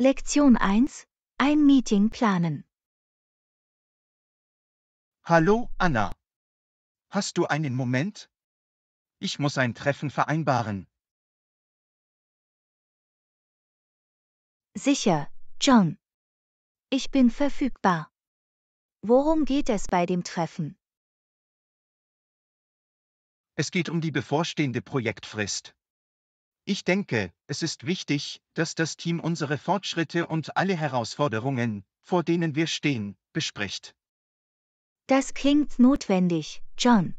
Lektion 1. Ein Meeting planen. Hallo, Anna. Hast du einen Moment? Ich muss ein Treffen vereinbaren. Sicher, John. Ich bin verfügbar. Worum geht es bei dem Treffen? Es geht um die bevorstehende Projektfrist. Ich denke, es ist wichtig, dass das Team unsere Fortschritte und alle Herausforderungen, vor denen wir stehen, bespricht. Das klingt notwendig, John.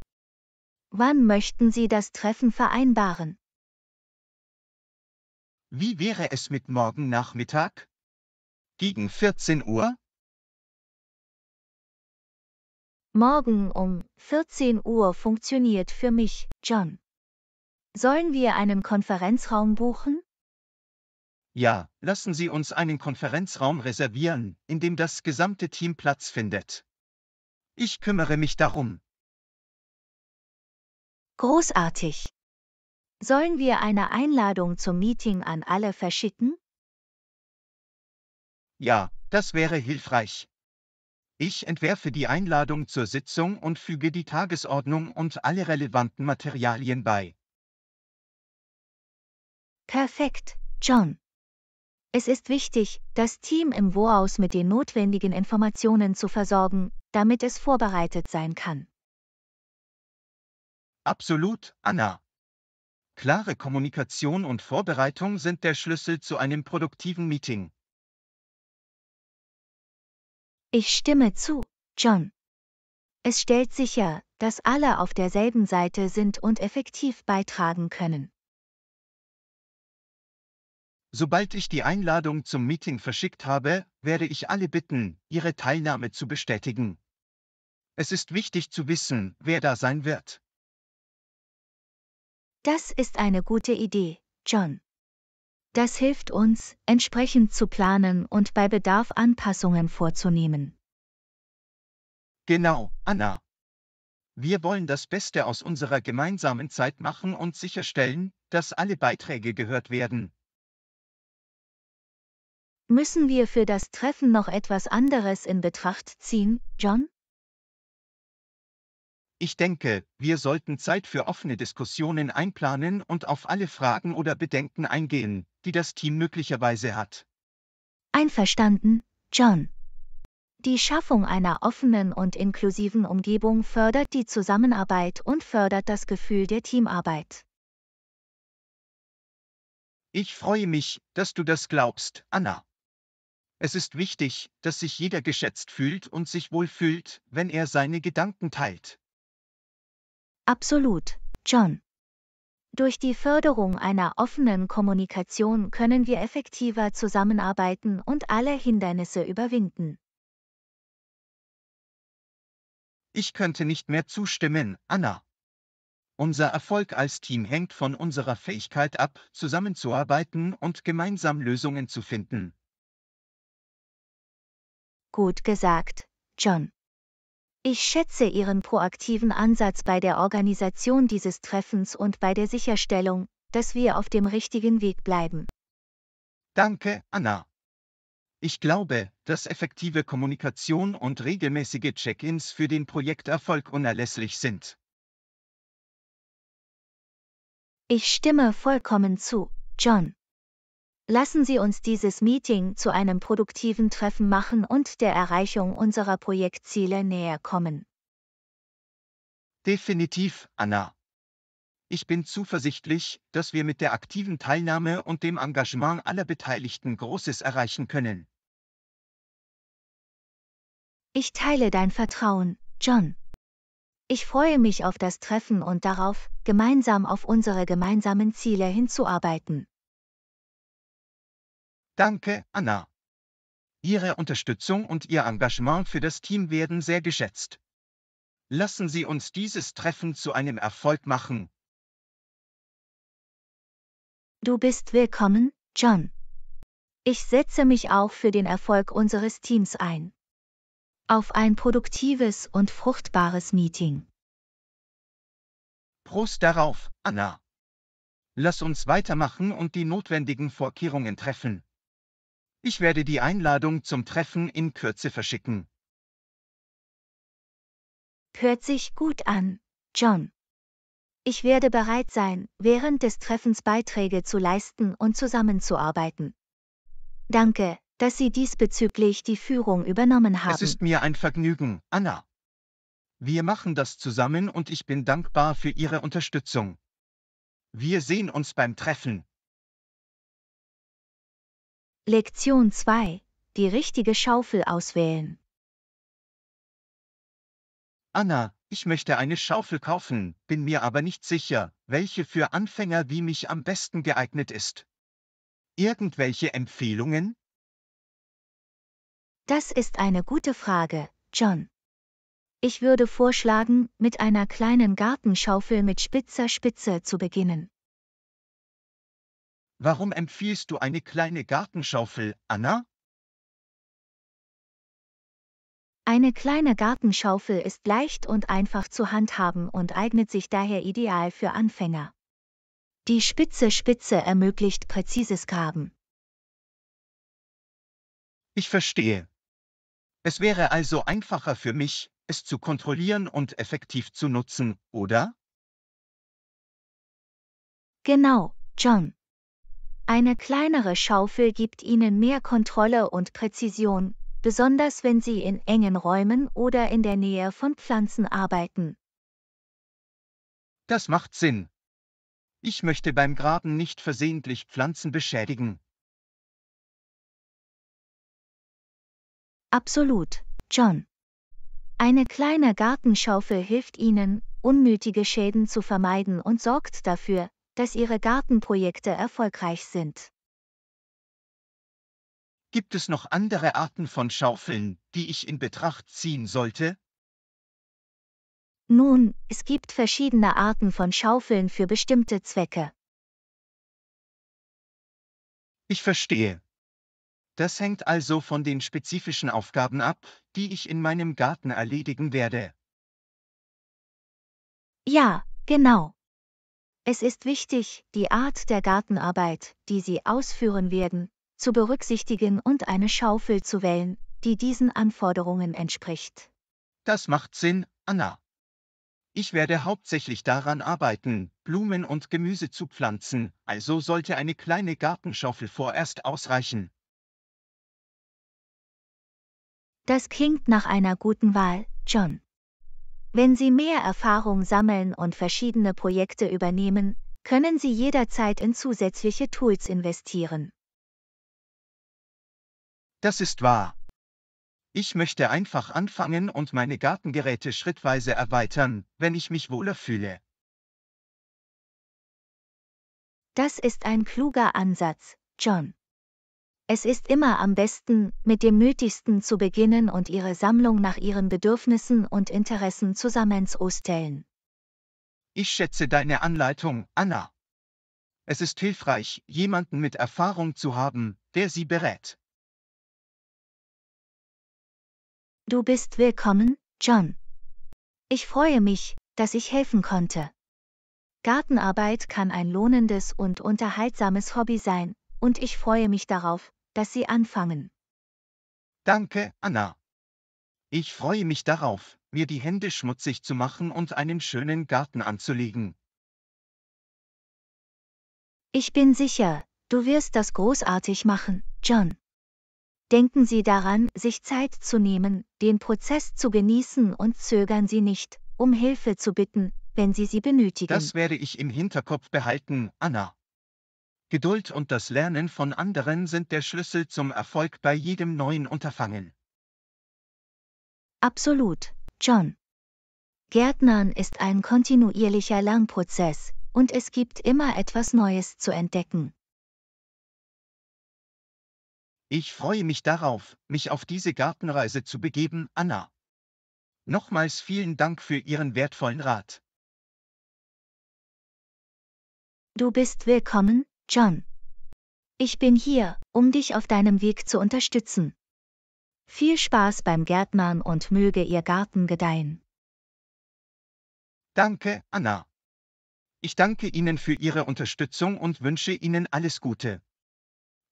Wann möchten Sie das Treffen vereinbaren? Wie wäre es mit morgen Nachmittag? Gegen 14 Uhr? Morgen um 14 Uhr funktioniert für mich, John. Sollen wir einen Konferenzraum buchen? Ja, lassen Sie uns einen Konferenzraum reservieren, in dem das gesamte Team Platz findet. Ich kümmere mich darum. Großartig. Sollen wir eine Einladung zum Meeting an alle verschicken? Ja, das wäre hilfreich. Ich entwerfe die Einladung zur Sitzung und füge die Tagesordnung und alle relevanten Materialien bei. Perfekt, John. Es ist wichtig, das Team im Wohaus mit den notwendigen Informationen zu versorgen, damit es vorbereitet sein kann. Absolut, Anna. Klare Kommunikation und Vorbereitung sind der Schlüssel zu einem produktiven Meeting. Ich stimme zu, John. Es stellt sicher, dass alle auf derselben Seite sind und effektiv beitragen können. Sobald ich die Einladung zum Meeting verschickt habe, werde ich alle bitten, ihre Teilnahme zu bestätigen. Es ist wichtig zu wissen, wer da sein wird. Das ist eine gute Idee, John. Das hilft uns, entsprechend zu planen und bei Bedarf Anpassungen vorzunehmen. Genau, Anna. Wir wollen das Beste aus unserer gemeinsamen Zeit machen und sicherstellen, dass alle Beiträge gehört werden. Müssen wir für das Treffen noch etwas anderes in Betracht ziehen, John? Ich denke, wir sollten Zeit für offene Diskussionen einplanen und auf alle Fragen oder Bedenken eingehen, die das Team möglicherweise hat. Einverstanden, John. Die Schaffung einer offenen und inklusiven Umgebung fördert die Zusammenarbeit und fördert das Gefühl der Teamarbeit. Ich freue mich, dass du das glaubst, Anna. Es ist wichtig, dass sich jeder geschätzt fühlt und sich wohl fühlt, wenn er seine Gedanken teilt. Absolut, John. Durch die Förderung einer offenen Kommunikation können wir effektiver zusammenarbeiten und alle Hindernisse überwinden. Ich könnte nicht mehr zustimmen, Anna. Unser Erfolg als Team hängt von unserer Fähigkeit ab, zusammenzuarbeiten und gemeinsam Lösungen zu finden, Gut gesagt, John. Ich schätze Ihren proaktiven Ansatz bei der Organisation dieses Treffens und bei der Sicherstellung, dass wir auf dem richtigen Weg bleiben. Danke, Anna. Ich glaube, dass effektive Kommunikation und regelmäßige Check-ins für den Projekterfolg unerlässlich sind. Ich stimme vollkommen zu, John. Lassen Sie uns dieses Meeting zu einem produktiven Treffen machen und der Erreichung unserer Projektziele näher kommen. Definitiv, Anna. Ich bin zuversichtlich, dass wir mit der aktiven Teilnahme und dem Engagement aller Beteiligten Großes erreichen können. Ich teile dein Vertrauen, John. Ich freue mich auf das Treffen und darauf, gemeinsam auf unsere gemeinsamen Ziele hinzuarbeiten. Danke, Anna. Ihre Unterstützung und Ihr Engagement für das Team werden sehr geschätzt. Lassen Sie uns dieses Treffen zu einem Erfolg machen. Du bist willkommen, John. Ich setze mich auch für den Erfolg unseres Teams ein. Auf ein produktives und fruchtbares Meeting. Prost darauf, Anna. Lass uns weitermachen und die notwendigen Vorkehrungen treffen. Ich werde die Einladung zum Treffen in Kürze verschicken. Hört sich gut an, John. Ich werde bereit sein, während des Treffens Beiträge zu leisten und zusammenzuarbeiten. Danke, dass Sie diesbezüglich die Führung übernommen haben. Es ist mir ein Vergnügen, Anna. Wir machen das zusammen und ich bin dankbar für Ihre Unterstützung. Wir sehen uns beim Treffen. Lektion 2. Die richtige Schaufel auswählen. Anna, ich möchte eine Schaufel kaufen, bin mir aber nicht sicher, welche für Anfänger wie mich am besten geeignet ist. Irgendwelche Empfehlungen? Das ist eine gute Frage, John. Ich würde vorschlagen, mit einer kleinen Gartenschaufel mit spitzer Spitze zu beginnen. Warum empfiehlst du eine kleine Gartenschaufel, Anna? Eine kleine Gartenschaufel ist leicht und einfach zu handhaben und eignet sich daher ideal für Anfänger. Die spitze Spitze ermöglicht präzises Graben. Ich verstehe. Es wäre also einfacher für mich, es zu kontrollieren und effektiv zu nutzen, oder? Genau, John. Eine kleinere Schaufel gibt Ihnen mehr Kontrolle und Präzision, besonders wenn Sie in engen Räumen oder in der Nähe von Pflanzen arbeiten. Das macht Sinn. Ich möchte beim Graben nicht versehentlich Pflanzen beschädigen. Absolut, John. Eine kleine Gartenschaufel hilft Ihnen, unnötige Schäden zu vermeiden und sorgt dafür, dass Ihre Gartenprojekte erfolgreich sind. Gibt es noch andere Arten von Schaufeln, die ich in Betracht ziehen sollte? Nun, es gibt verschiedene Arten von Schaufeln für bestimmte Zwecke. Ich verstehe. Das hängt also von den spezifischen Aufgaben ab, die ich in meinem Garten erledigen werde. Ja, genau. Es ist wichtig, die Art der Gartenarbeit, die Sie ausführen werden, zu berücksichtigen und eine Schaufel zu wählen, die diesen Anforderungen entspricht. Das macht Sinn, Anna. Ich werde hauptsächlich daran arbeiten, Blumen und Gemüse zu pflanzen, also sollte eine kleine Gartenschaufel vorerst ausreichen. Das klingt nach einer guten Wahl, John. Wenn Sie mehr Erfahrung sammeln und verschiedene Projekte übernehmen, können Sie jederzeit in zusätzliche Tools investieren. Das ist wahr. Ich möchte einfach anfangen und meine Gartengeräte schrittweise erweitern, wenn ich mich wohler fühle. Das ist ein kluger Ansatz, John. Es ist immer am besten, mit dem Nötigsten zu beginnen und ihre Sammlung nach ihren Bedürfnissen und Interessen zusammenzustellen. Ich schätze deine Anleitung, Anna. Es ist hilfreich, jemanden mit Erfahrung zu haben, der sie berät. Du bist willkommen, John. Ich freue mich, dass ich helfen konnte. Gartenarbeit kann ein lohnendes und unterhaltsames Hobby sein, und ich freue mich darauf, dass Sie anfangen. Danke, Anna. Ich freue mich darauf, mir die Hände schmutzig zu machen und einen schönen Garten anzulegen. Ich bin sicher, du wirst das großartig machen, John. Denken Sie daran, sich Zeit zu nehmen, den Prozess zu genießen und zögern Sie nicht, um Hilfe zu bitten, wenn Sie sie benötigen. Das werde ich im Hinterkopf behalten, Anna. Geduld und das Lernen von anderen sind der Schlüssel zum Erfolg bei jedem neuen Unterfangen. Absolut, John. Gärtnern ist ein kontinuierlicher Lernprozess, und es gibt immer etwas Neues zu entdecken. Ich freue mich darauf, mich auf diese Gartenreise zu begeben, Anna. Nochmals vielen Dank für Ihren wertvollen Rat. Du bist willkommen, John. Ich bin hier, um dich auf deinem Weg zu unterstützen. Viel Spaß beim Gärtnern und möge Ihr Garten gedeihen. Danke, Anna. Ich danke Ihnen für Ihre Unterstützung und wünsche Ihnen alles Gute.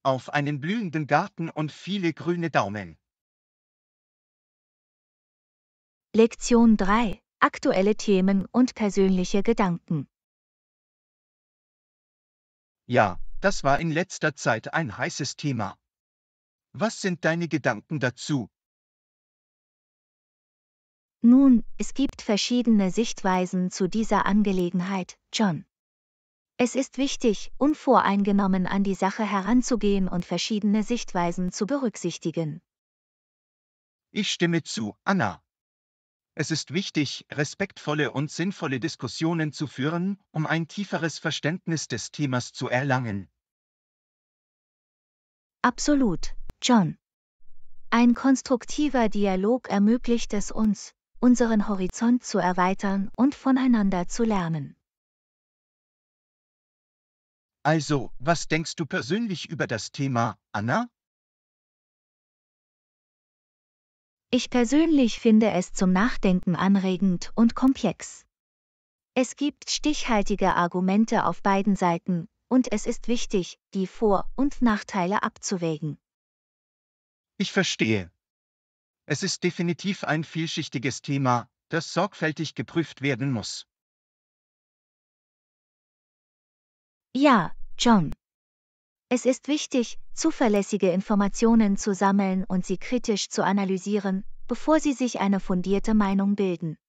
Auf einen blühenden Garten und viele grüne Daumen. Lektion 3. Aktuelle Themen und persönliche Gedanken. Ja, das war in letzter Zeit ein heißes Thema. Was sind deine Gedanken dazu? Nun, es gibt verschiedene Sichtweisen zu dieser Angelegenheit, John. Es ist wichtig, unvoreingenommen an die Sache heranzugehen und verschiedene Sichtweisen zu berücksichtigen. Ich stimme zu, Anna. Es ist wichtig, respektvolle und sinnvolle Diskussionen zu führen, um ein tieferes Verständnis des Themas zu erlangen. Absolut, John. Ein konstruktiver Dialog ermöglicht es uns, unseren Horizont zu erweitern und voneinander zu lernen. Also, was denkst du persönlich über das Thema, Anna? Ich persönlich finde es zum Nachdenken anregend und komplex. Es gibt stichhaltige Argumente auf beiden Seiten, und es ist wichtig, die Vor- und Nachteile abzuwägen. Ich verstehe. Es ist definitiv ein vielschichtiges Thema, das sorgfältig geprüft werden muss. Ja, John. Es ist wichtig, zuverlässige Informationen zu sammeln und sie kritisch zu analysieren, bevor sie sich eine fundierte Meinung bilden.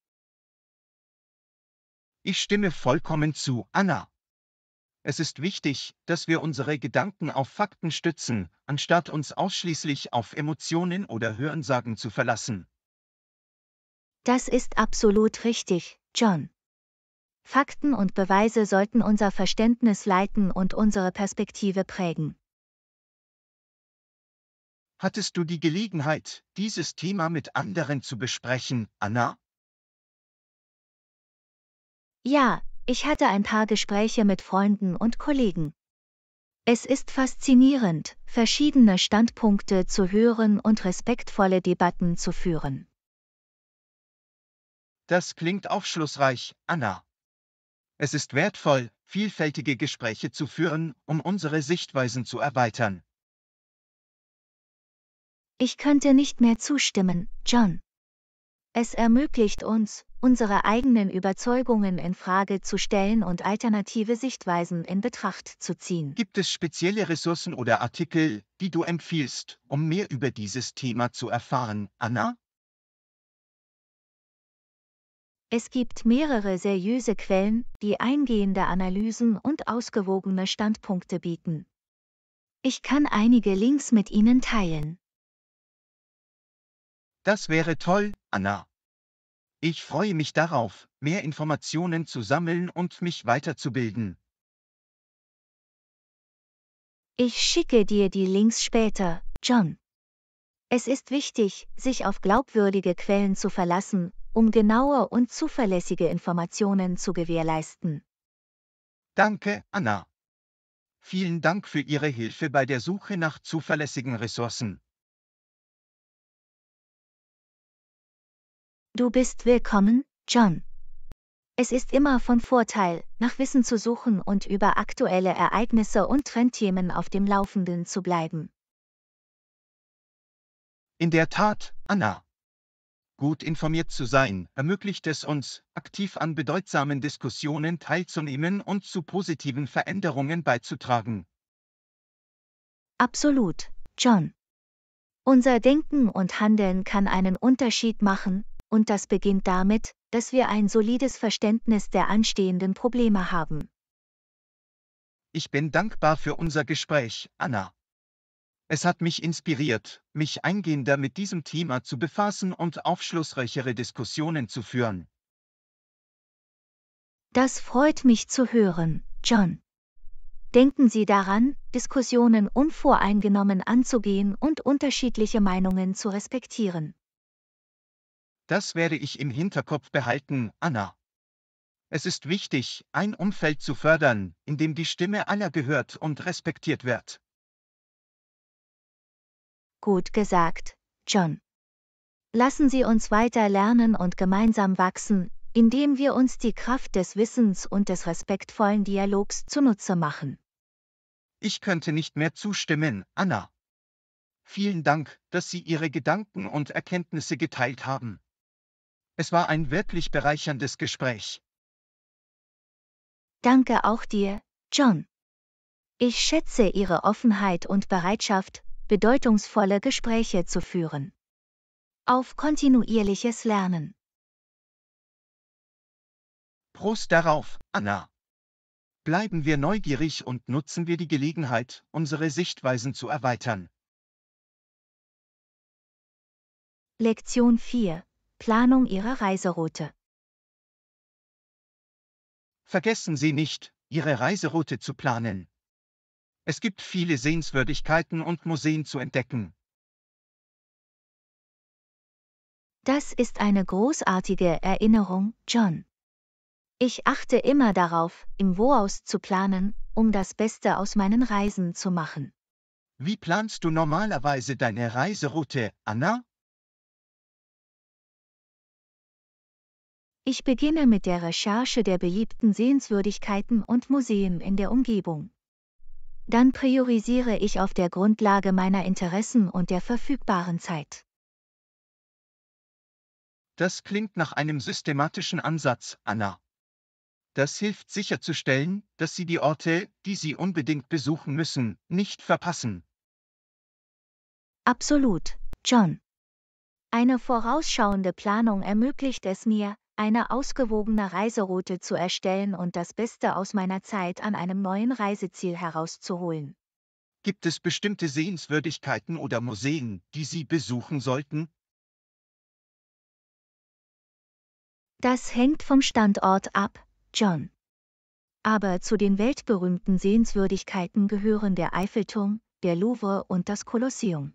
Ich stimme vollkommen zu, Anna. Es ist wichtig, dass wir unsere Gedanken auf Fakten stützen, anstatt uns ausschließlich auf Emotionen oder Hörensagen zu verlassen. Das ist absolut richtig, John. Fakten und Beweise sollten unser Verständnis leiten und unsere Perspektive prägen. Hattest du die Gelegenheit, dieses Thema mit anderen zu besprechen, Anna? Ja, ich hatte ein paar Gespräche mit Freunden und Kollegen. Es ist faszinierend, verschiedene Standpunkte zu hören und respektvolle Debatten zu führen. Das klingt aufschlussreich, Anna. Es ist wertvoll, vielfältige Gespräche zu führen, um unsere Sichtweisen zu erweitern. Ich könnte nicht mehr zustimmen, John. Es ermöglicht uns, unsere eigenen Überzeugungen in Frage zu stellen und alternative Sichtweisen in Betracht zu ziehen. Gibt es spezielle Ressourcen oder Artikel, die du empfiehlst, um mehr über dieses Thema zu erfahren, Anna? Es gibt mehrere seriöse Quellen, die eingehende Analysen und ausgewogene Standpunkte bieten. Ich kann einige Links mit Ihnen teilen. Das wäre toll, Anna. Ich freue mich darauf, mehr Informationen zu sammeln und mich weiterzubilden. Ich schicke dir die Links später, John. Es ist wichtig, sich auf glaubwürdige Quellen zu verlassen, um genaue und zuverlässige Informationen zu gewährleisten. Danke, Anna. Vielen Dank für Ihre Hilfe bei der Suche nach zuverlässigen Ressourcen. Du bist willkommen, John. Es ist immer von Vorteil, nach Wissen zu suchen und über aktuelle Ereignisse und Trendthemen auf dem Laufenden zu bleiben. In der Tat, Anna gut informiert zu sein, ermöglicht es uns, aktiv an bedeutsamen Diskussionen teilzunehmen und zu positiven Veränderungen beizutragen. Absolut, John. Unser Denken und Handeln kann einen Unterschied machen, und das beginnt damit, dass wir ein solides Verständnis der anstehenden Probleme haben. Ich bin dankbar für unser Gespräch, Anna. Es hat mich inspiriert, mich eingehender mit diesem Thema zu befassen und aufschlussreichere Diskussionen zu führen. Das freut mich zu hören, John. Denken Sie daran, Diskussionen unvoreingenommen anzugehen und unterschiedliche Meinungen zu respektieren. Das werde ich im Hinterkopf behalten, Anna. Es ist wichtig, ein Umfeld zu fördern, in dem die Stimme aller gehört und respektiert wird. Gut gesagt, John. Lassen Sie uns weiter lernen und gemeinsam wachsen, indem wir uns die Kraft des Wissens und des respektvollen Dialogs zunutze machen. Ich könnte nicht mehr zustimmen, Anna. Vielen Dank, dass Sie Ihre Gedanken und Erkenntnisse geteilt haben. Es war ein wirklich bereicherndes Gespräch. Danke auch dir, John. Ich schätze Ihre Offenheit und Bereitschaft, bedeutungsvolle Gespräche zu führen. Auf kontinuierliches Lernen. Prost darauf, Anna. Bleiben wir neugierig und nutzen wir die Gelegenheit, unsere Sichtweisen zu erweitern. Lektion 4. Planung Ihrer Reiseroute. Vergessen Sie nicht, Ihre Reiseroute zu planen. Es gibt viele Sehenswürdigkeiten und Museen zu entdecken. Das ist eine großartige Erinnerung, John. Ich achte immer darauf, im Voraus zu planen, um das Beste aus meinen Reisen zu machen. Wie planst du normalerweise deine Reiseroute, Anna? Ich beginne mit der Recherche der beliebten Sehenswürdigkeiten und Museen in der Umgebung dann priorisiere ich auf der Grundlage meiner Interessen und der verfügbaren Zeit. Das klingt nach einem systematischen Ansatz, Anna. Das hilft sicherzustellen, dass Sie die Orte, die Sie unbedingt besuchen müssen, nicht verpassen. Absolut, John. Eine vorausschauende Planung ermöglicht es mir, eine ausgewogene Reiseroute zu erstellen und das Beste aus meiner Zeit an einem neuen Reiseziel herauszuholen. Gibt es bestimmte Sehenswürdigkeiten oder Museen, die Sie besuchen sollten? Das hängt vom Standort ab, John. Aber zu den weltberühmten Sehenswürdigkeiten gehören der Eiffelturm, der Louvre und das Kolosseum.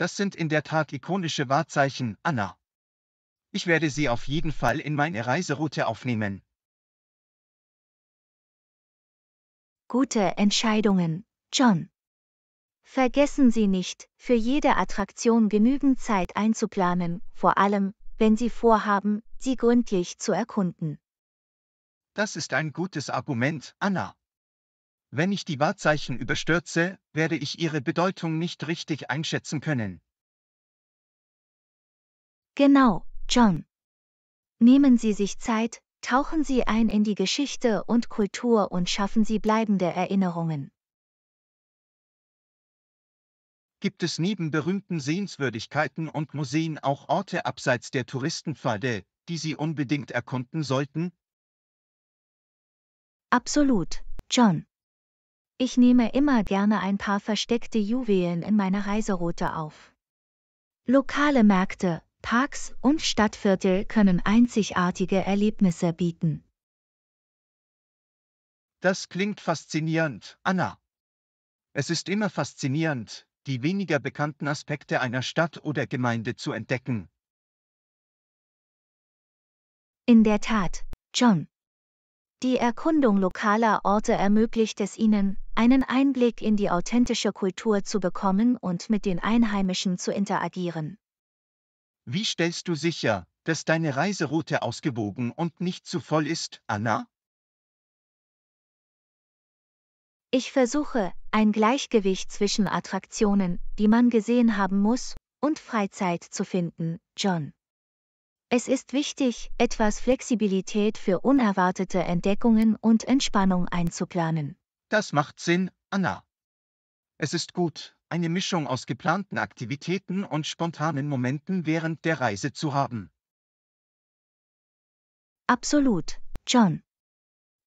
Das sind in der Tat ikonische Wahrzeichen, Anna. Ich werde sie auf jeden Fall in meine Reiseroute aufnehmen. Gute Entscheidungen, John. Vergessen Sie nicht, für jede Attraktion genügend Zeit einzuplanen, vor allem, wenn Sie vorhaben, sie gründlich zu erkunden. Das ist ein gutes Argument, Anna. Wenn ich die Wahrzeichen überstürze, werde ich ihre Bedeutung nicht richtig einschätzen können. Genau, John. Nehmen Sie sich Zeit, tauchen Sie ein in die Geschichte und Kultur und schaffen Sie bleibende Erinnerungen. Gibt es neben berühmten Sehenswürdigkeiten und Museen auch Orte abseits der Touristenpfade, die Sie unbedingt erkunden sollten? Absolut, John. Ich nehme immer gerne ein paar versteckte Juwelen in meiner Reiseroute auf. Lokale Märkte, Parks und Stadtviertel können einzigartige Erlebnisse bieten. Das klingt faszinierend, Anna. Es ist immer faszinierend, die weniger bekannten Aspekte einer Stadt oder Gemeinde zu entdecken. In der Tat, John. Die Erkundung lokaler Orte ermöglicht es Ihnen, einen Einblick in die authentische Kultur zu bekommen und mit den Einheimischen zu interagieren. Wie stellst du sicher, dass deine Reiseroute ausgewogen und nicht zu voll ist, Anna? Ich versuche, ein Gleichgewicht zwischen Attraktionen, die man gesehen haben muss, und Freizeit zu finden, John. Es ist wichtig, etwas Flexibilität für unerwartete Entdeckungen und Entspannung einzuplanen. Das macht Sinn, Anna. Es ist gut, eine Mischung aus geplanten Aktivitäten und spontanen Momenten während der Reise zu haben. Absolut, John.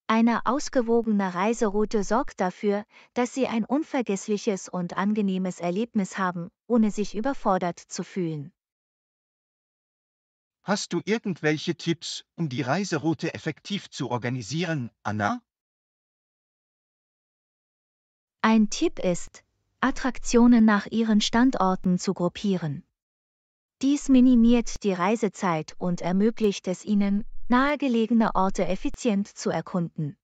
Eine ausgewogene Reiseroute sorgt dafür, dass Sie ein unvergessliches und angenehmes Erlebnis haben, ohne sich überfordert zu fühlen. Hast du irgendwelche Tipps, um die Reiseroute effektiv zu organisieren, Anna? Ein Tipp ist, Attraktionen nach ihren Standorten zu gruppieren. Dies minimiert die Reisezeit und ermöglicht es ihnen, nahegelegene Orte effizient zu erkunden.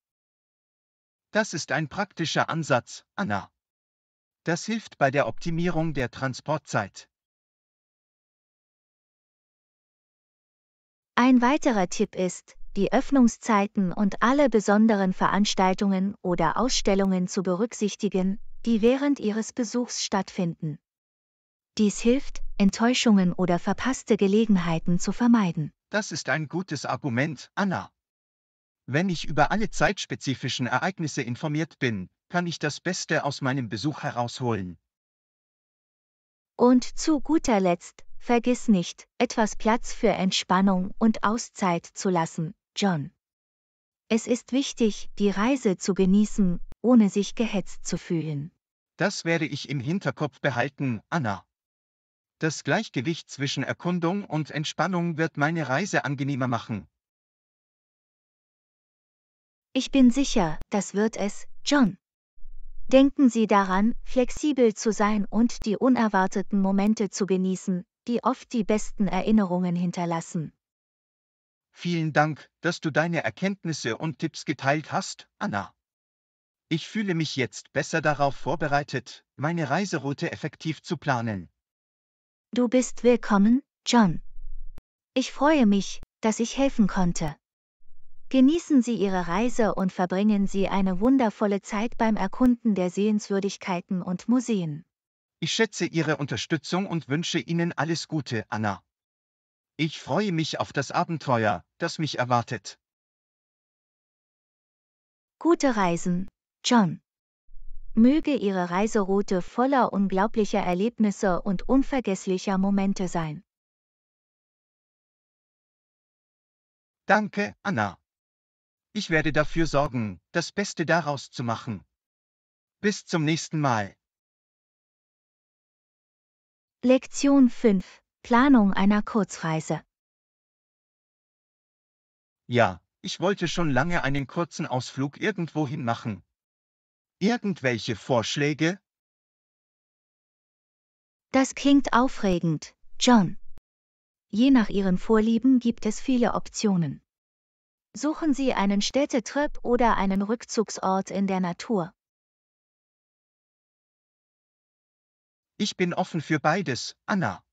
Das ist ein praktischer Ansatz, Anna. Das hilft bei der Optimierung der Transportzeit. Ein weiterer Tipp ist, die Öffnungszeiten und alle besonderen Veranstaltungen oder Ausstellungen zu berücksichtigen, die während ihres Besuchs stattfinden. Dies hilft, Enttäuschungen oder verpasste Gelegenheiten zu vermeiden. Das ist ein gutes Argument, Anna. Wenn ich über alle zeitspezifischen Ereignisse informiert bin, kann ich das Beste aus meinem Besuch herausholen. Und zu guter Letzt, vergiss nicht, etwas Platz für Entspannung und Auszeit zu lassen, John. Es ist wichtig, die Reise zu genießen, ohne sich gehetzt zu fühlen. Das werde ich im Hinterkopf behalten, Anna. Das Gleichgewicht zwischen Erkundung und Entspannung wird meine Reise angenehmer machen. Ich bin sicher, das wird es, John. Denken Sie daran, flexibel zu sein und die unerwarteten Momente zu genießen, die oft die besten Erinnerungen hinterlassen. Vielen Dank, dass du deine Erkenntnisse und Tipps geteilt hast, Anna. Ich fühle mich jetzt besser darauf vorbereitet, meine Reiseroute effektiv zu planen. Du bist willkommen, John. Ich freue mich, dass ich helfen konnte. Genießen Sie Ihre Reise und verbringen Sie eine wundervolle Zeit beim Erkunden der Sehenswürdigkeiten und Museen. Ich schätze Ihre Unterstützung und wünsche Ihnen alles Gute, Anna. Ich freue mich auf das Abenteuer, das mich erwartet. Gute Reisen, John. Möge Ihre Reiseroute voller unglaublicher Erlebnisse und unvergesslicher Momente sein. Danke, Anna. Ich werde dafür sorgen, das Beste daraus zu machen. Bis zum nächsten Mal. Lektion 5. Planung einer Kurzreise. Ja, ich wollte schon lange einen kurzen Ausflug irgendwohin machen. Irgendwelche Vorschläge? Das klingt aufregend, John. Je nach Ihren Vorlieben gibt es viele Optionen. Suchen Sie einen Städtetrip oder einen Rückzugsort in der Natur. Ich bin offen für beides, Anna.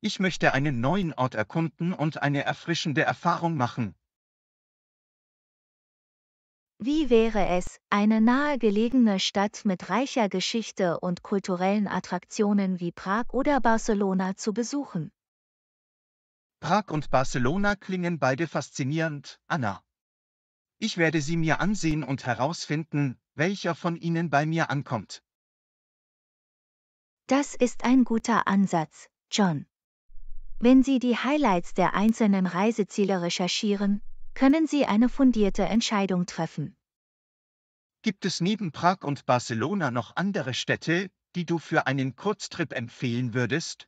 Ich möchte einen neuen Ort erkunden und eine erfrischende Erfahrung machen. Wie wäre es, eine nahegelegene Stadt mit reicher Geschichte und kulturellen Attraktionen wie Prag oder Barcelona zu besuchen? Prag und Barcelona klingen beide faszinierend, Anna. Ich werde sie mir ansehen und herausfinden, welcher von ihnen bei mir ankommt. Das ist ein guter Ansatz, John. Wenn Sie die Highlights der einzelnen Reiseziele recherchieren, können Sie eine fundierte Entscheidung treffen. Gibt es neben Prag und Barcelona noch andere Städte, die du für einen Kurztrip empfehlen würdest?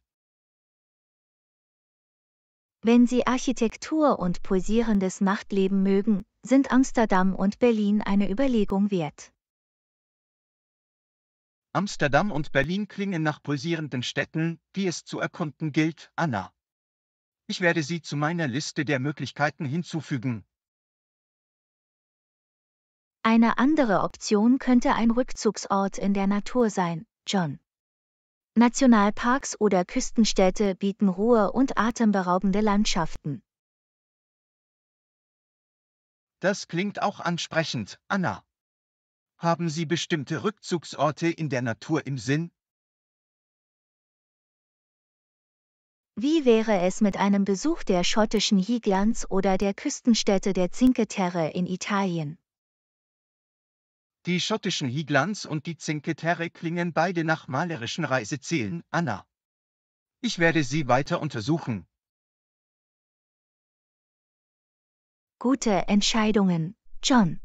Wenn Sie Architektur und pulsierendes Nachtleben mögen, sind Amsterdam und Berlin eine Überlegung wert. Amsterdam und Berlin klingen nach pulsierenden Städten, die es zu erkunden gilt, Anna. Ich werde sie zu meiner Liste der Möglichkeiten hinzufügen. Eine andere Option könnte ein Rückzugsort in der Natur sein, John. Nationalparks oder Küstenstädte bieten Ruhe und atemberaubende Landschaften. Das klingt auch ansprechend, Anna. Haben Sie bestimmte Rückzugsorte in der Natur im Sinn? Wie wäre es mit einem Besuch der schottischen Highlands oder der Küstenstädte der Cinque Terre in Italien? Die schottischen Highlands und die Cinque Terre klingen beide nach malerischen Reisezielen, Anna. Ich werde sie weiter untersuchen. Gute Entscheidungen, John.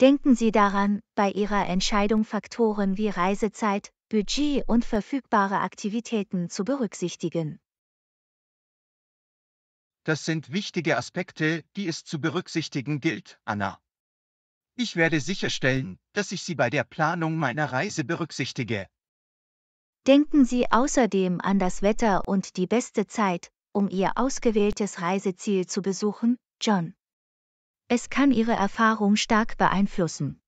Denken Sie daran, bei Ihrer Entscheidung Faktoren wie Reisezeit, Budget und verfügbare Aktivitäten zu berücksichtigen. Das sind wichtige Aspekte, die es zu berücksichtigen gilt, Anna. Ich werde sicherstellen, dass ich sie bei der Planung meiner Reise berücksichtige. Denken Sie außerdem an das Wetter und die beste Zeit, um Ihr ausgewähltes Reiseziel zu besuchen, John. Es kann Ihre Erfahrung stark beeinflussen.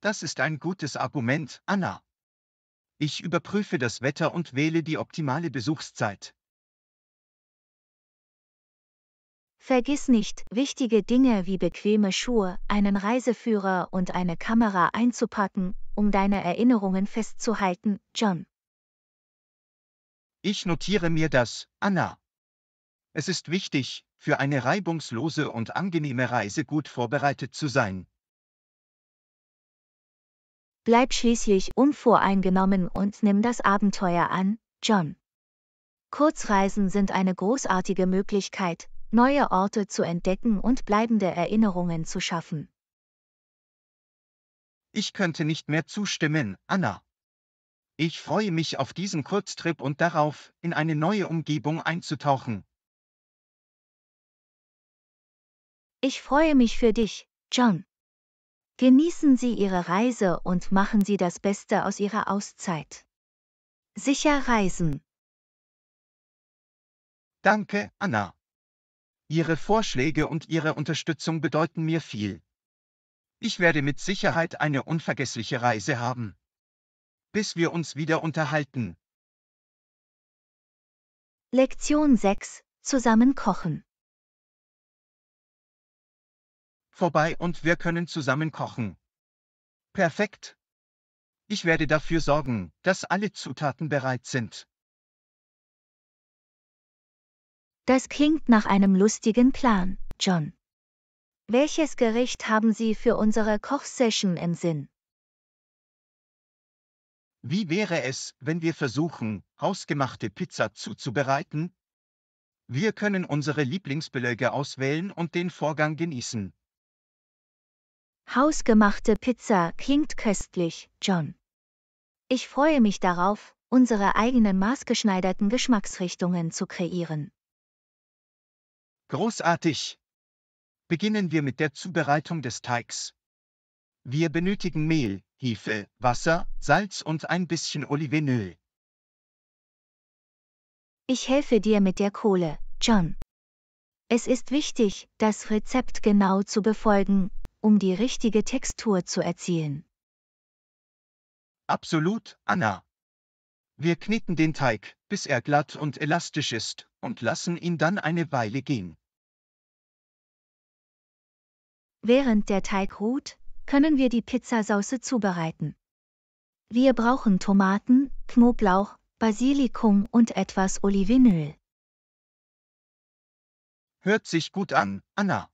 Das ist ein gutes Argument, Anna. Ich überprüfe das Wetter und wähle die optimale Besuchszeit. Vergiss nicht, wichtige Dinge wie bequeme Schuhe, einen Reiseführer und eine Kamera einzupacken, um deine Erinnerungen festzuhalten, John. Ich notiere mir das, Anna. Es ist wichtig, für eine reibungslose und angenehme Reise gut vorbereitet zu sein. Bleib schließlich unvoreingenommen und nimm das Abenteuer an, John. Kurzreisen sind eine großartige Möglichkeit, neue Orte zu entdecken und bleibende Erinnerungen zu schaffen. Ich könnte nicht mehr zustimmen, Anna. Ich freue mich auf diesen Kurztrip und darauf, in eine neue Umgebung einzutauchen. Ich freue mich für dich, John. Genießen Sie Ihre Reise und machen Sie das Beste aus Ihrer Auszeit. Sicher reisen. Danke, Anna. Ihre Vorschläge und Ihre Unterstützung bedeuten mir viel. Ich werde mit Sicherheit eine unvergessliche Reise haben. Bis wir uns wieder unterhalten. Lektion 6. Zusammen kochen. Vorbei und wir können zusammen kochen. Perfekt. Ich werde dafür sorgen, dass alle Zutaten bereit sind. Das klingt nach einem lustigen Plan, John. Welches Gericht haben Sie für unsere Kochsession im Sinn? Wie wäre es, wenn wir versuchen, hausgemachte Pizza zuzubereiten? Wir können unsere Lieblingsbeläge auswählen und den Vorgang genießen. Hausgemachte Pizza klingt köstlich, John. Ich freue mich darauf, unsere eigenen maßgeschneiderten Geschmacksrichtungen zu kreieren. Großartig! Beginnen wir mit der Zubereitung des Teigs. Wir benötigen Mehl, Hefe, Wasser, Salz und ein bisschen Olivenöl. Ich helfe dir mit der Kohle, John. Es ist wichtig, das Rezept genau zu befolgen, um die richtige Textur zu erzielen. Absolut, Anna. Wir kneten den Teig, bis er glatt und elastisch ist, und lassen ihn dann eine Weile gehen. Während der Teig ruht, können wir die Pizzasauce zubereiten. Wir brauchen Tomaten, Knoblauch, Basilikum und etwas Olivenöl. Hört sich gut an, Anna.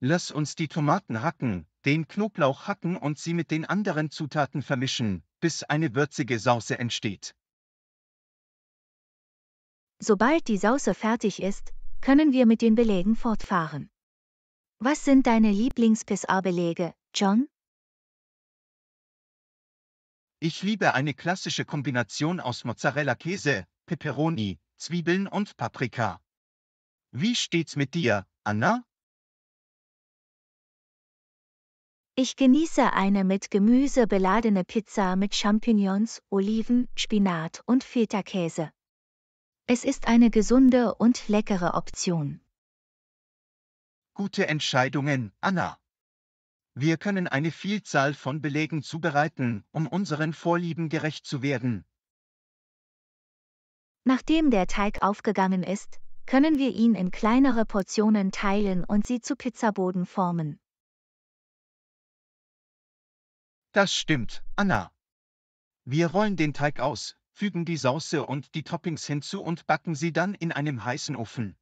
Lass uns die Tomaten hacken, den Knoblauch hacken und sie mit den anderen Zutaten vermischen, bis eine würzige Sauce entsteht. Sobald die Sauce fertig ist, können wir mit den Belägen fortfahren. Was sind deine Lieblings-PSA-Belege, John? Ich liebe eine klassische Kombination aus Mozzarella-Käse, Peperoni, Zwiebeln und Paprika. Wie steht's mit dir, Anna? Ich genieße eine mit Gemüse beladene Pizza mit Champignons, Oliven, Spinat und Feta-Käse. Es ist eine gesunde und leckere Option. Gute Entscheidungen, Anna. Wir können eine Vielzahl von Belegen zubereiten, um unseren Vorlieben gerecht zu werden. Nachdem der Teig aufgegangen ist, können wir ihn in kleinere Portionen teilen und sie zu Pizzaboden formen. Das stimmt, Anna. Wir rollen den Teig aus, fügen die Sauce und die Toppings hinzu und backen sie dann in einem heißen Ofen.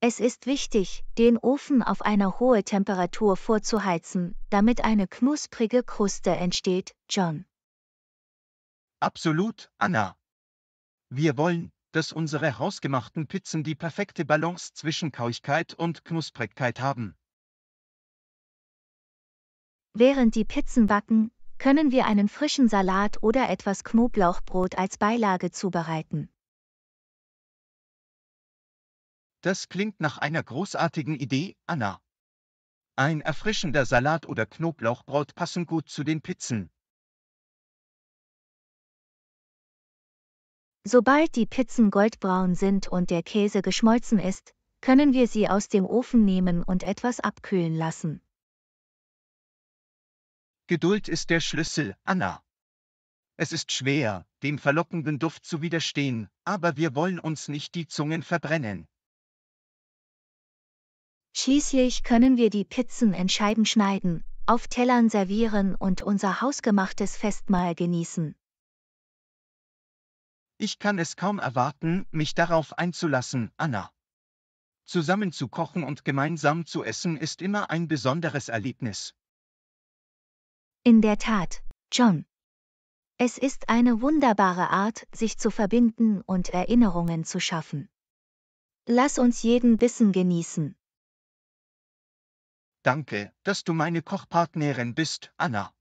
Es ist wichtig, den Ofen auf eine hohe Temperatur vorzuheizen, damit eine knusprige Kruste entsteht, John. Absolut, Anna. Wir wollen, dass unsere hausgemachten Pizzen die perfekte Balance zwischen Kauigkeit und Knusprigkeit haben. Während die Pizzen backen, können wir einen frischen Salat oder etwas Knoblauchbrot als Beilage zubereiten. Das klingt nach einer großartigen Idee, Anna. Ein erfrischender Salat oder Knoblauchbrot passen gut zu den Pizzen. Sobald die Pizzen goldbraun sind und der Käse geschmolzen ist, können wir sie aus dem Ofen nehmen und etwas abkühlen lassen. Geduld ist der Schlüssel, Anna. Es ist schwer, dem verlockenden Duft zu widerstehen, aber wir wollen uns nicht die Zungen verbrennen. Schließlich können wir die Pizzen in Scheiben schneiden, auf Tellern servieren und unser hausgemachtes Festmahl genießen. Ich kann es kaum erwarten, mich darauf einzulassen, Anna. Zusammen zu kochen und gemeinsam zu essen ist immer ein besonderes Erlebnis. In der Tat, John. Es ist eine wunderbare Art, sich zu verbinden und Erinnerungen zu schaffen. Lass uns jeden Bissen genießen. Danke, dass du meine Kochpartnerin bist, Anna.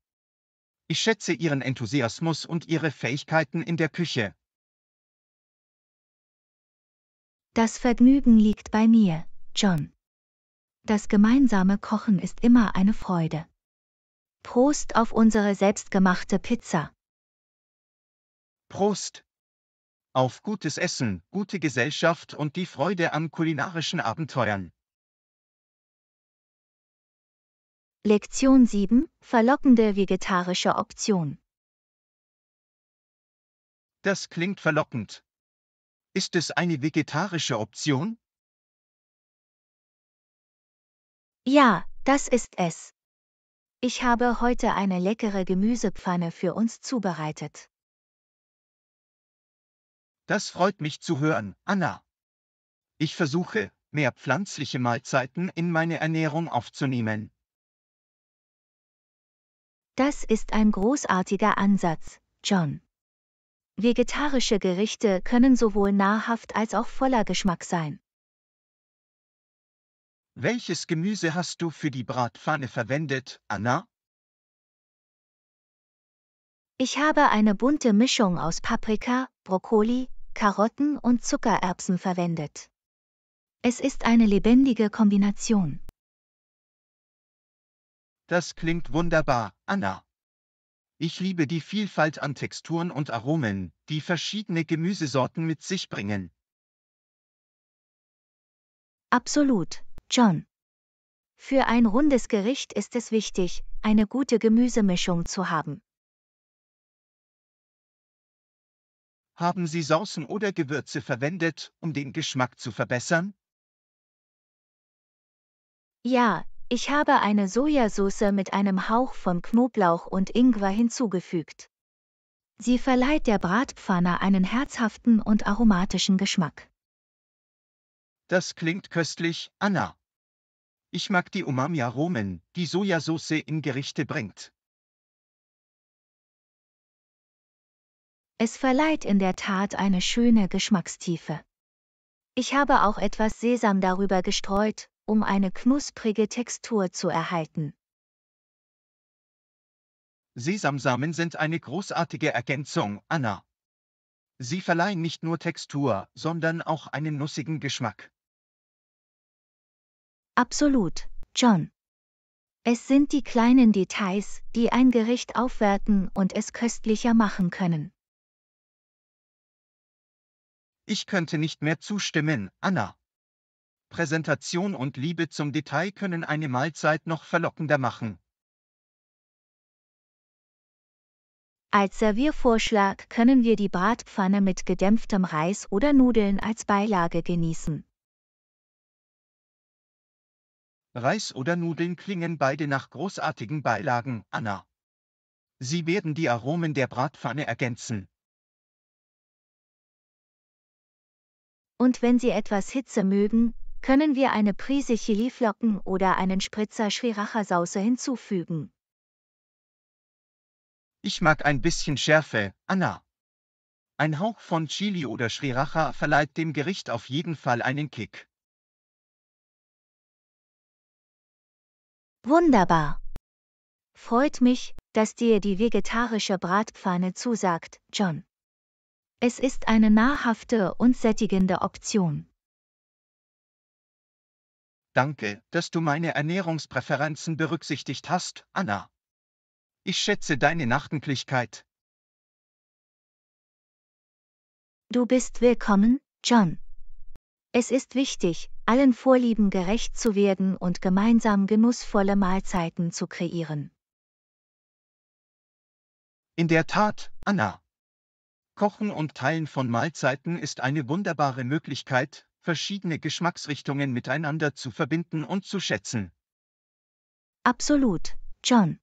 Ich schätze ihren Enthusiasmus und ihre Fähigkeiten in der Küche. Das Vergnügen liegt bei mir, John. Das gemeinsame Kochen ist immer eine Freude. Prost auf unsere selbstgemachte Pizza. Prost! Auf gutes Essen, gute Gesellschaft und die Freude an kulinarischen Abenteuern. Lektion 7 Verlockende vegetarische Option Das klingt verlockend. Ist es eine vegetarische Option? Ja, das ist es. Ich habe heute eine leckere Gemüsepfanne für uns zubereitet. Das freut mich zu hören, Anna. Ich versuche, mehr pflanzliche Mahlzeiten in meine Ernährung aufzunehmen. Das ist ein großartiger Ansatz, John. Vegetarische Gerichte können sowohl nahrhaft als auch voller Geschmack sein. Welches Gemüse hast du für die Bratpfanne verwendet, Anna? Ich habe eine bunte Mischung aus Paprika, Brokkoli, Karotten und Zuckererbsen verwendet. Es ist eine lebendige Kombination. Das klingt wunderbar, Anna. Ich liebe die Vielfalt an Texturen und Aromen, die verschiedene Gemüsesorten mit sich bringen. Absolut. John. Für ein rundes Gericht ist es wichtig, eine gute Gemüsemischung zu haben. Haben Sie Saucen oder Gewürze verwendet, um den Geschmack zu verbessern? Ja, ich habe eine Sojasauce mit einem Hauch von Knoblauch und Ingwer hinzugefügt. Sie verleiht der Bratpfanne einen herzhaften und aromatischen Geschmack. Das klingt köstlich, Anna. Ich mag die Umami-Aromen, die Sojasauce in Gerichte bringt. Es verleiht in der Tat eine schöne Geschmackstiefe. Ich habe auch etwas Sesam darüber gestreut, um eine knusprige Textur zu erhalten. Sesamsamen sind eine großartige Ergänzung, Anna. Sie verleihen nicht nur Textur, sondern auch einen nussigen Geschmack. Absolut, John. Es sind die kleinen Details, die ein Gericht aufwerten und es köstlicher machen können. Ich könnte nicht mehr zustimmen, Anna. Präsentation und Liebe zum Detail können eine Mahlzeit noch verlockender machen. Als Serviervorschlag können wir die Bratpfanne mit gedämpftem Reis oder Nudeln als Beilage genießen. Reis oder Nudeln klingen beide nach großartigen Beilagen, Anna. Sie werden die Aromen der Bratpfanne ergänzen. Und wenn Sie etwas Hitze mögen, können wir eine Prise Chiliflocken oder einen Spritzer sriracha sauce hinzufügen. Ich mag ein bisschen Schärfe, Anna. Ein Hauch von Chili oder Sriracha verleiht dem Gericht auf jeden Fall einen Kick. Wunderbar. Freut mich, dass dir die vegetarische Bratpfanne zusagt, John. Es ist eine nahrhafte und sättigende Option. Danke, dass du meine Ernährungspräferenzen berücksichtigt hast, Anna. Ich schätze deine Nachdenklichkeit. Du bist willkommen, John. Es ist wichtig, allen Vorlieben gerecht zu werden und gemeinsam genussvolle Mahlzeiten zu kreieren. In der Tat, Anna. Kochen und Teilen von Mahlzeiten ist eine wunderbare Möglichkeit, verschiedene Geschmacksrichtungen miteinander zu verbinden und zu schätzen. Absolut, John.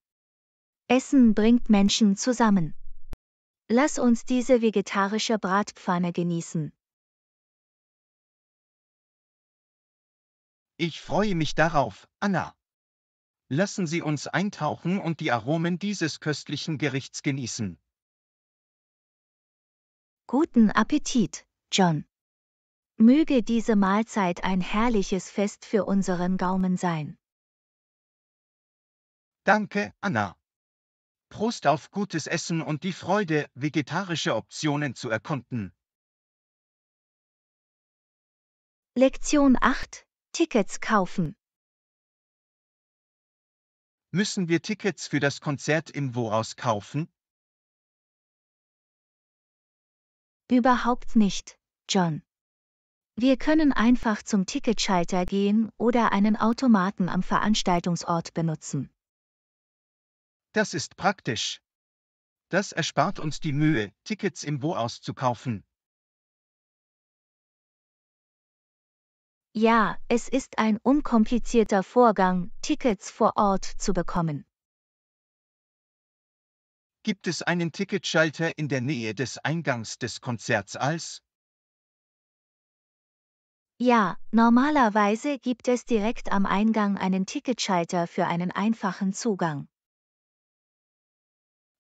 Essen bringt Menschen zusammen. Lass uns diese vegetarische Bratpfanne genießen. Ich freue mich darauf, Anna. Lassen Sie uns eintauchen und die Aromen dieses köstlichen Gerichts genießen. Guten Appetit, John. Möge diese Mahlzeit ein herrliches Fest für unseren Gaumen sein. Danke, Anna. Prost auf gutes Essen und die Freude, vegetarische Optionen zu erkunden. Lektion 8 Tickets kaufen. Müssen wir Tickets für das Konzert im Voraus kaufen? Überhaupt nicht, John. Wir können einfach zum Ticketschalter gehen oder einen Automaten am Veranstaltungsort benutzen. Das ist praktisch. Das erspart uns die Mühe, Tickets im Voraus zu kaufen. Ja, es ist ein unkomplizierter Vorgang, Tickets vor Ort zu bekommen. Gibt es einen Ticketschalter in der Nähe des Eingangs des Konzertsaals? Ja, normalerweise gibt es direkt am Eingang einen Ticketschalter für einen einfachen Zugang.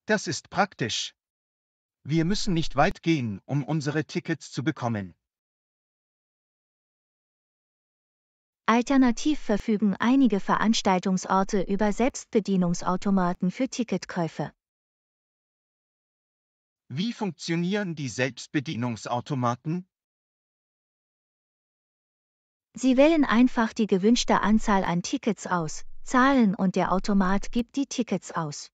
Das ist praktisch. Wir müssen nicht weit gehen, um unsere Tickets zu bekommen. Alternativ verfügen einige Veranstaltungsorte über Selbstbedienungsautomaten für Ticketkäufe. Wie funktionieren die Selbstbedienungsautomaten? Sie wählen einfach die gewünschte Anzahl an Tickets aus, zahlen und der Automat gibt die Tickets aus.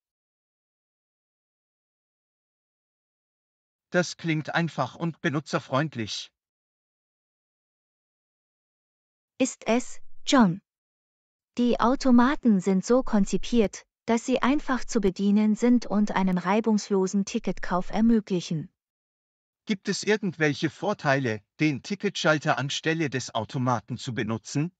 Das klingt einfach und benutzerfreundlich ist es, John. Die Automaten sind so konzipiert, dass sie einfach zu bedienen sind und einen reibungslosen Ticketkauf ermöglichen. Gibt es irgendwelche Vorteile, den Ticketschalter anstelle des Automaten zu benutzen?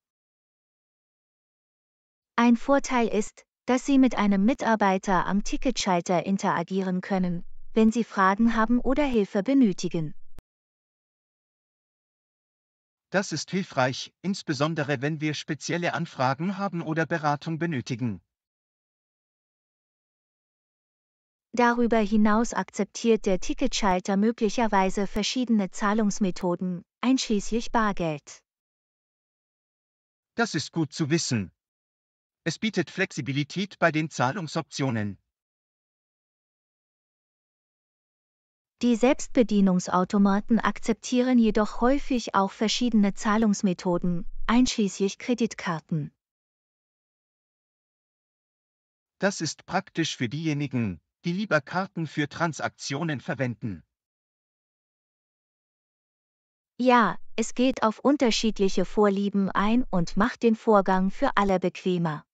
Ein Vorteil ist, dass Sie mit einem Mitarbeiter am Ticketschalter interagieren können, wenn Sie Fragen haben oder Hilfe benötigen. Das ist hilfreich, insbesondere wenn wir spezielle Anfragen haben oder Beratung benötigen. Darüber hinaus akzeptiert der Ticketschalter möglicherweise verschiedene Zahlungsmethoden, einschließlich Bargeld. Das ist gut zu wissen. Es bietet Flexibilität bei den Zahlungsoptionen. Die Selbstbedienungsautomaten akzeptieren jedoch häufig auch verschiedene Zahlungsmethoden, einschließlich Kreditkarten. Das ist praktisch für diejenigen, die lieber Karten für Transaktionen verwenden. Ja, es geht auf unterschiedliche Vorlieben ein und macht den Vorgang für alle bequemer.